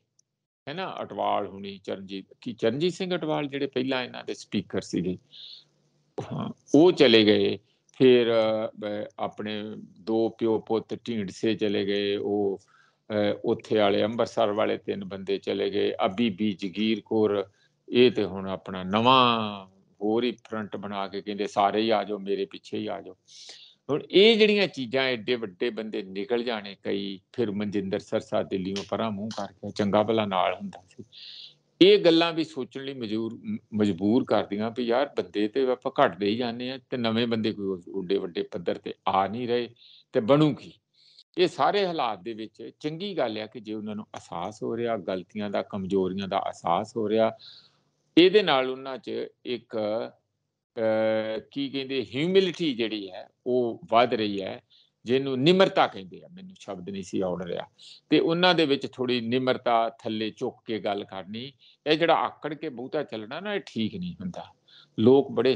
B: ਹੈ ਨਾ ਅਟਵਾਲ ਹੁਣੀ ਚਰਨਜੀਤ ਕੀ ਚਰਨਜੀਤ ਸਿੰਘ ਅਟਵਾਲ ਜਿਹੜੇ ਪਹਿਲਾਂ ਇਹਨਾਂ ਦੇ ਸਪੀਕਰ ਸੀਗੇ ਉਹ ਚਲੇ ਗਏ ਫਿਰ ਆਪਣੇ ਦੋ ਪਿਓ ਪੁੱਤ ਢੀਂਡਸੇ ਚਲੇ ਗਏ ਉਹ ਉੱਥੇ ਵਾਲੇ ਅੰਮ੍ਰਿਤਸਰ ਵਾਲੇ ਤਿੰਨ ਬੰਦੇ ਚਲੇ ਗਏ ਅਬੀ ਬੀ ਜਗੀਰ ਕੋਰ ਇਹ ਤੇ ਹੁਣ ਆਪਣਾ ਨਵਾਂ ਹੋਰ ਹੀ ਫਰੰਟ ਬਣਾ ਕੇ ਕਹਿੰਦੇ ਸਾਰੇ ਹੀ ਆ ਜਾਓ ਮੇਰੇ ਪਿੱਛੇ ਹੀ ਆ ਜਾਓ ਹੁਣ ਇਹ ਜਿਹੜੀਆਂ ਚੀਜ਼ਾਂ ਐਡੇ ਵੱਡੇ ਬੰਦੇ ਨਿਕਲ ਜਾਣੇ ਕਈ ਫਿਰ ਮਨਜਿੰਦਰ ਸਰਸਾ ਦਿੱਲੀੋਂ ਪਰਾਂ ਮੂੰਹ ਕਰਕੇ ਚੰਗਾ ਭਲਾ ਨਾਲ ਹੁੰਦਾ ਸੀ ਇਹ ਗੱਲਾਂ ਵੀ ਸੋਚਣ ਲਈ ਮਜਬੂਰ ਮਜਬੂਰ ਕਰਦੀਆਂ ਵੀ ਯਾਰ ਬੰਦੇ ਤੇ ਆਪਾਂ ਘਟਦੇ ਹੀ ਜਾਂਦੇ ਆ ਤੇ ਨਵੇਂ ਬੰਦੇ ਕੋਈ ਉੱਡੇ ਵੱਡੇ ਪੱਧਰ ਤੇ ਆ ਨਹੀਂ ਰਹੇ ਤੇ ਬਣੂ ਕੀ ਇਹ ਸਾਰੇ ਹਾਲਾਤ ਦੇ ਵਿੱਚ ਚੰਗੀ ਗੱਲ ਆ ਕਿ ਜੇ ਉਹਨਾਂ ਨੂੰ ਅਹਿਸਾਸ ਹੋ ਰਿਹਾ ਗਲਤੀਆਂ ਦਾ ਕਮਜ਼ੋਰੀਆਂ ਦਾ ਅਹਿਸਾਸ ਹੋ ਰਿਹਾ ਇਹਦੇ ਨਾਲ ਉਹਨਾਂ 'ਚ ਇੱਕ ਕੀ ਕਹਿੰਦੇ ਹਿਊਮਿਲਿਟੀ ਜਿਹੜੀ ਹੈ ਉਹ ਵੱਧ ਰਹੀ ਹੈ ਜਿਹਨੂੰ ਨਿਮਰਤਾ ਕਹਿੰਦੇ ਆ ਮੈਨੂੰ ਸ਼ਬਦ ਨਹੀਂ ਸੀ ਆਉਣ ਰਿਹਾ ਤੇ ਉਹਨਾਂ ਦੇ ਵਿੱਚ ਥੋੜੀ ਨਿਮਰਤਾ ਥੱਲੇ ਝੁੱਕ ਕੇ ਗੱਲ ਕਰਨੀ ਇਹ ਜਿਹੜਾ ਆਕੜ ਕੇ ਬਹੁਤਾ ਚੱਲਣਾ ਨਾ ਇਹ ਠੀਕ ਨਹੀਂ ਹੁੰਦਾ ਲੋਕ ਬੜੇ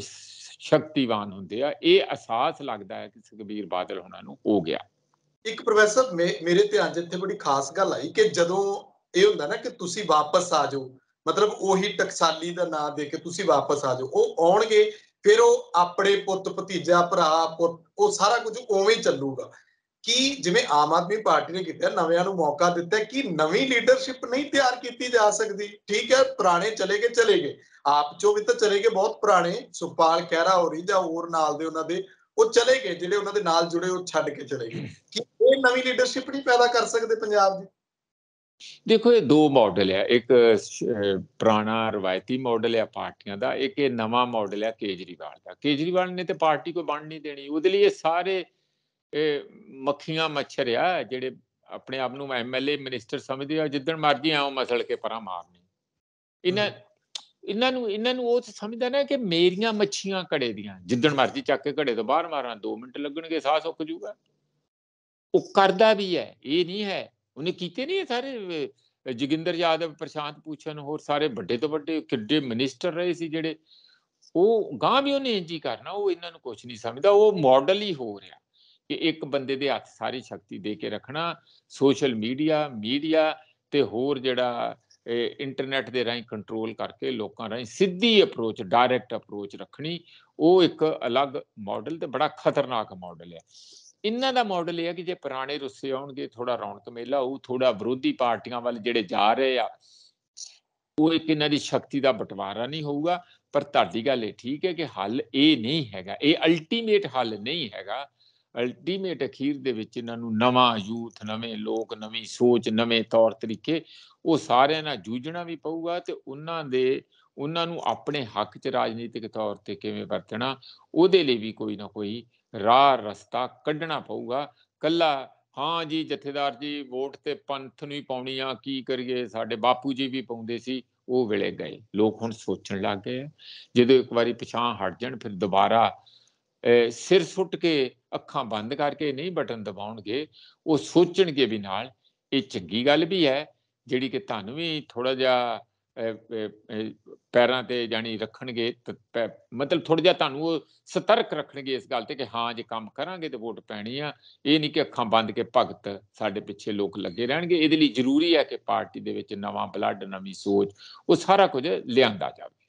B: ਸ਼ਕਤੀਵਾਨ ਹੁੰਦੇ ਆ ਇਹ ਅਹਿਸਾਸ ਲੱਗਦਾ ਹੈ ਕਿ ਸੁਖਬੀਰ ਬਾਦਲ ਉਹਨਾਂ ਨੂੰ
A: ਹੋ ਗਿਆ ਇੱਕ ਪ੍ਰੋਫੈਸਰ ਮੇਰੇ ਧਿਆਨ 'ਚ ਇੱਥੇ ਬੜੀ ਖਾਸ ਗੱਲ ਆਈ ਕਿ ਜਦੋਂ ਇਹ ਹੁੰਦਾ ਨਾ ਕਿ ਤੁਸੀਂ ਵਾਪਸ ਆ ਜਾਓ ਮਤਲਬ ਉਹੀ ਟਕਸਾਲੀ ਦਾ ਨਾਮ ਦੇ ਕੇ ਤੁਸੀਂ ਵਾਪਸ ਆ ਜਾਓ ਉਹ ਆਉਣਗੇ ਫਿਰ ਉਹ ਆਪਣੇ ਪੁੱਤ ਭਤੀਜਾ ਭਰਾ ਉਹ ਸਾਰਾ ਕੁਝ ਉਵੇਂ ਹੀ ਚੱਲੂਗਾ ਕਿ ਜਿਵੇਂ ਆਮ ਆਦਮੀ ਪਾਰਟੀ ਨੇ ਕੀਤਾ ਨਵਿਆਂ ਨੂੰ ਮੌਕਾ ਦਿੱਤਾ ਕਿ ਨਵੀਂ ਲੀਡਰਸ਼ਿਪ ਨਹੀਂ ਤਿਆਰ ਕੀਤੀ ਜਾ ਸਕਦੀ ਠੀਕ ਹੈ ਪੁਰਾਣੇ ਚਲੇ ਗਏ ਚਲੇ ਗਏ ਆਪ ਚੋਂ ਵੀ ਤਾਂ ਚਲੇ ਗਏ ਬਹੁਤ ਪੁਰਾਣੇ ਸੁਪਾਲ ਕਹਿਰਾ ਹੋਰੀ ਜਾਂ ਹੋਰ ਨਾਲ ਦੇ ਉਹਨਾਂ ਦੇ ਉਹ ਚਲੇ ਗਏ ਜਿਹੜੇ ਉਹਨਾਂ ਦੇ ਨਾਲ ਜੁੜੇ ਉਹ ਛੱਡ ਕੇ ਚਲੇ ਗਏ ਕਿ ਇਹ ਨਵੀਂ ਲੀਡਰਸ਼ਿਪ ਨਹੀਂ ਪੈਦਾ ਕਰ ਸਕਦੇ ਪੰਜਾਬ ਦੀ
B: ਦੇਖੋ ਇਹ ਦੋ ਮਾਡਲ ਹੈ ਇੱਕ ਪੁਰਾਣਾ ਰਵਾਇਤੀ ਮਾਡਲ ਹੈ ਪਾਰਟੀਆਂ ਦਾ ਇੱਕ ਇਹ ਨਵਾਂ ਮਾਡਲ ਹੈ ਕੇਜਰੀਵਾਲ ਦਾ ਕੇਜਰੀਵਾਲ ਨੇ ਤੇ ਪਾਰਟੀ ਕੋ ਬਣ ਨਹੀਂ ਦੇਣੀ ਉਹਦੇ ਲਈ ਇਹ ਸਾਰੇ ਮੱਖੀਆਂ ਮੱਛਰ ਆ ਜਿਹੜੇ ਆਪਣੇ ਆਪ ਨੂੰ ਐਮਐਲਏ ਮਿਨਿਸਟਰ ਸਮਝਦੇ ਆ ਜਿੱਦਣ ਮਰਜੀ ਆਉ ਮਸਲ ਕੇ ਪਰਾਂ ਮਾਰਨੀ ਇਹਨਾਂ ਇਹਨਾਂ ਨੂੰ ਇਹਨਾਂ ਨੂੰ ਉਹ ਸਮਝਦਾ ਨਾ ਕਿ ਮੇਰੀਆਂ ਮੱਛੀਆਂ ਘੜੇ ਦੀਆਂ ਜਿੱਦਣ ਮਰਜੀ ਚੱਕ ਕੇ ਘੜੇ ਤੋਂ ਬਾਹਰ ਮਾਰਾਂ 2 ਮਿੰਟ ਲੱਗਣਗੇ ਸਾਹ ਸੁੱਕ ਜੂਗਾ ਉਹ ਕਰਦਾ ਵੀ ਹੈ ਇਹ ਨਹੀਂ ਹੈ ਉਹਨੇ ਕੀਤੇ ਨਹੀਂ ਸਾਰੇ ਜਗਿੰਦਰ ਯਾਦਵ ਪ੍ਰਸ਼ਾਂਤ ਪੂਛਨ ਹੋਰ ਸਾਰੇ ਵੱਡੇ ਤੋਂ ਵੱਡੇ ਕਿੱਡੇ ਮਿਨਿਸਟਰ ਰਹੇ ਸੀ ਜਿਹੜੇ ਉਹ ਗਾਂ ਵੀ ਉਹਨੇ ਇੰਜੀ ਕਰਨਾ ਉਹ ਇਹਨਾਂ ਨੂੰ ਕੁਝ ਨਹੀਂ ਸਮਝਦਾ ਉਹ ਮਾਡਲ ਹੀ ਹੋ ਰਿਹਾ ਕਿ ਇੱਕ ਬੰਦੇ ਦੇ ਹੱਥ ਸਾਰੀ ਸ਼ਕਤੀ ਦੇ ਕੇ ਰੱਖਣਾ ਸੋਸ਼ਲ ਮੀਡੀਆ ਮੀਡੀਆ ਤੇ ਹੋਰ ਜਿਹੜਾ ਇੰਟਰਨੈਟ ਦੇ ਰਾਹੀਂ ਕੰਟਰੋਲ ਕਰਕੇ ਲੋਕਾਂ ਰਾਹੀਂ ਸਿੱਧੀ ਅਪਰੋਚ ਡਾਇਰੈਕਟ ਅਪਰੋਚ ਰੱਖਣੀ ਉਹ ਇੱਕ ਅਲੱਗ ਮਾਡਲ ਤੇ ਬੜਾ ਖਤਰਨਾਕ ਮਾਡਲ ਹੈ ਇਹਨਾਂ ਦਾ ਮਾਡਲ ਇਹ ਹੈ ਕਿ ਜੇ ਪੁਰਾਣੇ ਰੁੱਸੇ ਆਉਣਗੇ ਥੋੜਾ ਰੌਣਕ ਮੇਲਾ ਹੋਊ ਥੋੜਾ ਵਿਰੋਧੀ ਪਾਰਟੀਆਂ ਵੱਲ ਜਿਹੜੇ ਜਾ ਰਹੇ ਆ ਉਹ ਇੱਕ ਇਹਨਾਂ ਦੀ ਸ਼ਕਤੀ ਦਾ ਬਟਵਾਰਾ ਨਹੀਂ ਹੋਊਗਾ ਪਰ ਤੁਹਾਡੀ ਗੱਲ ਇਹ ਠੀਕ ਹੈ ਕਿ ਹੱਲ ਇਹ ਨਹੀਂ ਹੈਗਾ ਇਹ ਅਲਟੀਮੇਟ ਹੱਲ ਨਹੀਂ ਹੈਗਾ ਅਲਟੀਮੇਟ ਅਖੀਰ ਦੇ ਵਿੱਚ ਇਹਨਾਂ ਨੂੰ ਨਵਾਂ ਯੂਥ ਨਵੇਂ ਲੋਕ ਨਵੀਂ ਸੋਚ ਨਵੇਂ ਤੌਰ ਤਰੀਕੇ ਉਹ ਸਾਰਿਆਂ ਨਾਲ ਜੂਝਣਾ ਵੀ ਪਊਗਾ ਤੇ ਉਹਨਾਂ ਦੇ ਉਹਨਾਂ ਨੂੰ ਆਪਣੇ ਹੱਕ 'ਚ ਰਾਜਨੀਤਿਕ ਤੌਰ ਤੇ ਕਿਵੇਂ ਵਰਤਣਾ ਉਹਦੇ ਲਈ ਵੀ ਕੋਈ ਨਾ ਕੋਈ ਰਾਹ ਰਸਤਾ ਕੱਢਣਾ ਪਊਗਾ ਕੱਲਾ ਹਾਂ ਜੀ ਜਥੇਦਾਰ ਜੀ ਵੋਟ ਤੇ ਪੰਥ ਨੂੰ ਹੀ ਪਾਉਣੀ ਆ ਕੀ ਕਰੀਏ ਸਾਡੇ ਬਾਪੂ ਜੀ ਵੀ ਪਾਉਂਦੇ ਸੀ ਉਹ ਵੇਲੇ ਗਏ ਲੋਕ ਹੁਣ ਸੋਚਣ ਲੱਗ ਗਏ ਜਦੋਂ ਇੱਕ ਵਾਰੀ ਪਛਾਣ ਹਟ ਜਾਣ ਫਿਰ ਦੁਬਾਰਾ ਸਿਰ ਸੁੱਟ ਕੇ ਅੱਖਾਂ ਬੰਦ ਕਰਕੇ ਨਹੀਂ ਬਟਨ ਦਬਾਉਣਗੇ ਉਹ ਸੋਚਣਗੇ ਵੀ ਨਾਲ ਇਹ ਚੰਗੀ ਗੱਲ ਵੀ ਹੈ ਜਿਹੜੀ ਕਿ ਤੁਹਾਨੂੰ ਵੀ ਥੋੜਾ ਜਿਹਾ ਪੈਰਾਂ ਤੇ ਜਾਨੀ ਰੱਖਣਗੇ ਮਤਲਬ ਥੋੜਾ ਜਿਹਾ ਤੁਹਾਨੂੰ ਉਹ ਸਤਰਕ ਰੱਖਣਗੇ ਇਸ ਗੱਲ ਤੇ ਕਿ ਹਾਂ ਜੇ ਕੰਮ ਕਰਾਂਗੇ ਤੇ ਵੋਟ ਪੈਣੀ ਆ ਇਹ ਨਹੀਂ ਕਿ ਅੱਖਾਂ ਬੰਦ ਕੇ ਭਗਤ ਸਾਡੇ ਪਿੱਛੇ ਲੋਕ ਲੱਗੇ ਰਹਿਣਗੇ ਇਹਦੇ ਲਈ ਜ਼ਰੂਰੀ ਹੈ ਕਿ ਪਾਰਟੀ ਦੇ ਵਿੱਚ ਨਵਾਂ ਬਲੱਡ ਨਵੀਂ ਸੋਚ ਉਹ ਸਾਰਾ ਕੁਝ ਲਿਆਂਦਾ ਜਾਵੇ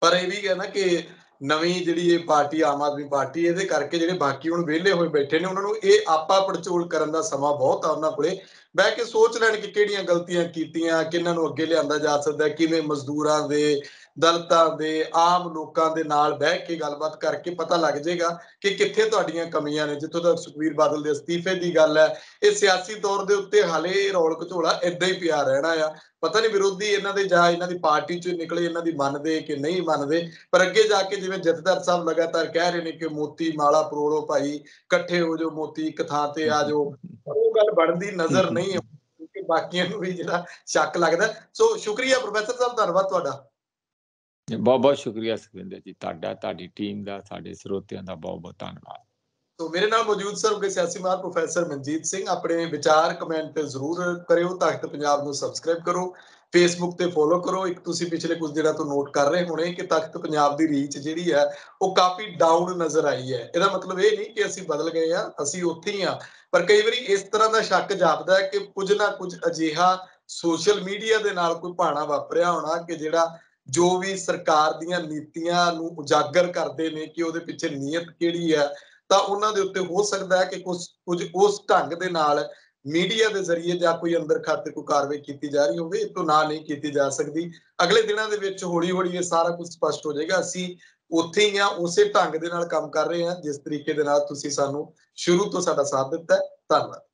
A: ਪਰ ਇਹ ਵੀ ਹੈ ਨਾ ਕਿ ਨਵੀਂ ਜਿਹੜੀ ਇਹ ਪਾਰਟੀ ਆਮ ਆਦਮੀ ਪਾਰਟੀ ਇਹਦੇ ਕਰਕੇ ਜਿਹੜੇ ਬਾਕੀ ਹੁਣ ਵਿਹਲੇ ਹੋਏ ਬੈਠੇ ਨੇ ਉਹਨਾਂ ਨੂੰ ਇਹ ਆਪਾ ਪੜਚੋਲ ਕਰਨ ਦਾ ਸਮਾਂ ਬਹੁਤ ਆ ਉਹਨਾਂ ਕੋਲੇ ਬਹਿ ਕੇ ਸੋਚ ਲੈਣ ਕਿ ਕਿਹੜੀਆਂ ਗਲਤੀਆਂ ਕੀਤੀਆਂ ਕਿਹਨਾਂ ਨੂੰ ਅੱਗੇ ਲਿਆਂਦਾ ਜਾ ਸਕਦਾ ਕਿਵੇਂ ਮਜ਼ਦੂਰਾਂ ਦੇ ਦਲਤਾਂ ਦੇ ਆਮ ਲੋਕਾਂ ਦੇ ਨਾਲ ਬਹਿ ਕੇ ਗੱਲਬਾਤ ਕਰਕੇ ਪਤਾ ਲੱਗ ਜਾਏਗਾ ਕਿ ਕਿੱਥੇ ਤੁਹਾਡੀਆਂ ਕਮੀਆਂ ਨੇ ਜਿੱਥੋਂ ਤੱਕ ਸੁਖਵੀਰ ਬਾਦਲ ਦੇ ਅਸਤੀਫੇ ਦੀ ਗੱਲ ਹੈ ਇਹ ਸਿਆਸੀ ਤੌਰ ਦੇ ਉੱਤੇ ਹਲੇ ਰੌਲ ਘਚੋਲਾ ਇਦਾਂ ਹੀ ਪਿਆ ਰਹਿਣਾ ਆ ਪਤਾ ਨਹੀਂ ਵਿਰੋਧੀ ਇਹਨਾਂ ਦੇ ਜਾਂ ਇਹਨਾਂ ਦੀ ਪਾਰਟੀ ਚੋਂ ਨਿਕਲੇ ਇਹਨਾਂ ਦੀ ਮੰਨਦੇ ਕਿ ਨਹੀਂ ਮੰਨਦੇ ਪਰ ਅੱਗੇ ਜਾ ਕੇ ਜਿਵੇਂ ਜਥੇਦਾਰ ਸਾਹਿਬ ਲਗਾਤਾਰ ਕਹਿ ਰਹੇ ਨੇ ਕਿ ਮੋਤੀ ਮਾਲਾ ਪਰੋੜੋ ਭਾਈ ਇਕੱਠੇ ਹੋ ਜਾਓ ਮੋਤੀ ਇੱਕ ਥਾਂ ਤੇ ਆ ਜਾਓ ਉਹ ਗੱਲ ਬਣਦੀ ਨਜ਼ਰ ਨਹੀਂ ਨਹੀਂ ਕਿਉਂਕਿ ਬਾਕੀਆਂ ਨੂੰ ਵੀ ਜਿਹੜਾ ਸ਼ੱਕ ਲੱਗਦਾ ਸੋ ਸ਼ੁਕਰੀਆ ਪ੍ਰੋਫੈਸਰ ਸਾਹਿਬ ਧੰਨਵਾਦ ਤੁਹਾਡਾ
B: ਬਹੁਤ ਬਹੁਤ ਸ਼ੁਕਰੀਆ ਸੁਖਵਿੰਦਰ ਜੀ ਤੁਹਾਡਾ ਤੁਹਾਡੀ ਟੀਮ ਦਾ ਸਾਡੇ ਸਰੋਤਿਆਂ ਦਾ ਬਹੁਤ ਬਹੁਤ ਧੰਨਵਾਦ
A: ਸੋ ਮੇਰੇ ਨਾਲ ਮੌਜੂਦ ਸਰਵਗੇ ਸਿਆਸੀ ਮਾਰ ਪ੍ਰੋਫੈਸਰ ਮਨਜੀਤ ਸਿੰਘ ਆਪਣੇ ਵਿਚਾਰ ਕਮੈਂਟ ਜ਼ਰੂਰ ਕਰਿਓ ਤਖਤ ਪੰਜਾਬ ਨੂੰ ਸਬਸਕ੍ਰਾਈਬ ਕਰੋ ਫੇਸਬੁੱਕ ਤੇ ਫੋਲੋ ਕਰੋ ਇੱਕ ਤੁਸੀਂ ਪਿਛਲੇ ਕੁਝ ਦਿਨਾਂ ਤੋਂ ਨੋਟ ਕਰ ਰਹੇ ਹੋਣੇ ਕਿ ਤਖਤ ਪੰਜਾਬ ਦੀ ਰੀਚ ਜਿਹੜੀ ਹੈ ਉਹ ਕਾਫੀ ਡਾਊਨ ਨਜ਼ਰ ਆਈ ਹੈ ਇਹਦਾ ਮਤਲਬ ਇਹ ਨਹੀਂ ਕਿ ਅਸੀਂ ਬਦਲ ਗਏ ਆ ਅਸੀਂ ਉੱਥੇ ਹੀ ਆ ਪਰ ਕਈ ਵਾਰੀ ਇਸ ਤਰ੍ਹਾਂ ਦਾ ਸ਼ੱਕ ਜਾਪਦਾ ਹੈ ਕਿ ਕੁਝ ਨਾ ਕੁਝ ਅਜੀਹਾ ਸੋਸ਼ਲ ਮੀਡੀਆ ਦੇ ਨਾਲ ਕੋਈ ਭਾਣਾ ਵਾਪਰਿਆ ਹੋਣਾ ਕਿ ਜਿਹੜਾ ਜੋ ਵੀ ਸਰਕਾਰ ਦੀਆਂ ਨੀਤੀਆਂ ਨੂੰ ਉਜਾਗਰ ਕਰਦੇ ਨੇ ਕਿ ਉਹਦੇ ਪਿੱਛੇ ਨੀਅਤ ਕਿਹੜੀ ਹੈ ਤਾਂ ਉਹਨਾਂ ਦੇ ਉੱਤੇ ਹੋ ਸਕਦਾ ਹੈ ਕਿ ਕੁਝ ਕੁਝ ਉਸ ਢੰਗ ਦੇ ਨਾਲ ਮੀਡੀਆ ਦੇ ਜ਼ਰੀਏ ਜਾਂ ਕੋਈ ਅੰਦਰ ਖਾਤੇ ਕੋਈ ਕਾਰਵਾਈ ਕੀਤੀ ਜਾ ਰਹੀ ਹੋਵੇ ਇਹ ਤੋਂ ਨਾ ਨਹੀਂ ਕੀਤੀ ਜਾ ਸਕਦੀ ਅਗਲੇ ਦਿਨਾਂ ਦੇ ਵਿੱਚ ਹੌਲੀ-ਹੌਲੀ ਇਹ ਸਾਰਾ ਕੁਝ ਸਪਸ਼ਟ ਹੋ ਜਾਏਗਾ ਅਸੀਂ ਉੱਥੇ ਹੀ ਆ ਉਸੇ ਢੰਗ ਦੇ ਨਾਲ ਕੰਮ ਕਰ ਰਹੇ ਹਾਂ ਜਿਸ ਤਰੀਕੇ ਦੇ ਨਾਲ ਤੁਸੀਂ ਸਾਨੂੰ ਸ਼ੁਰੂ ਤੋਂ ਸਾਡਾ ਸਾਥ ਦਿੱਤਾ ਧੰਨਵਾਦ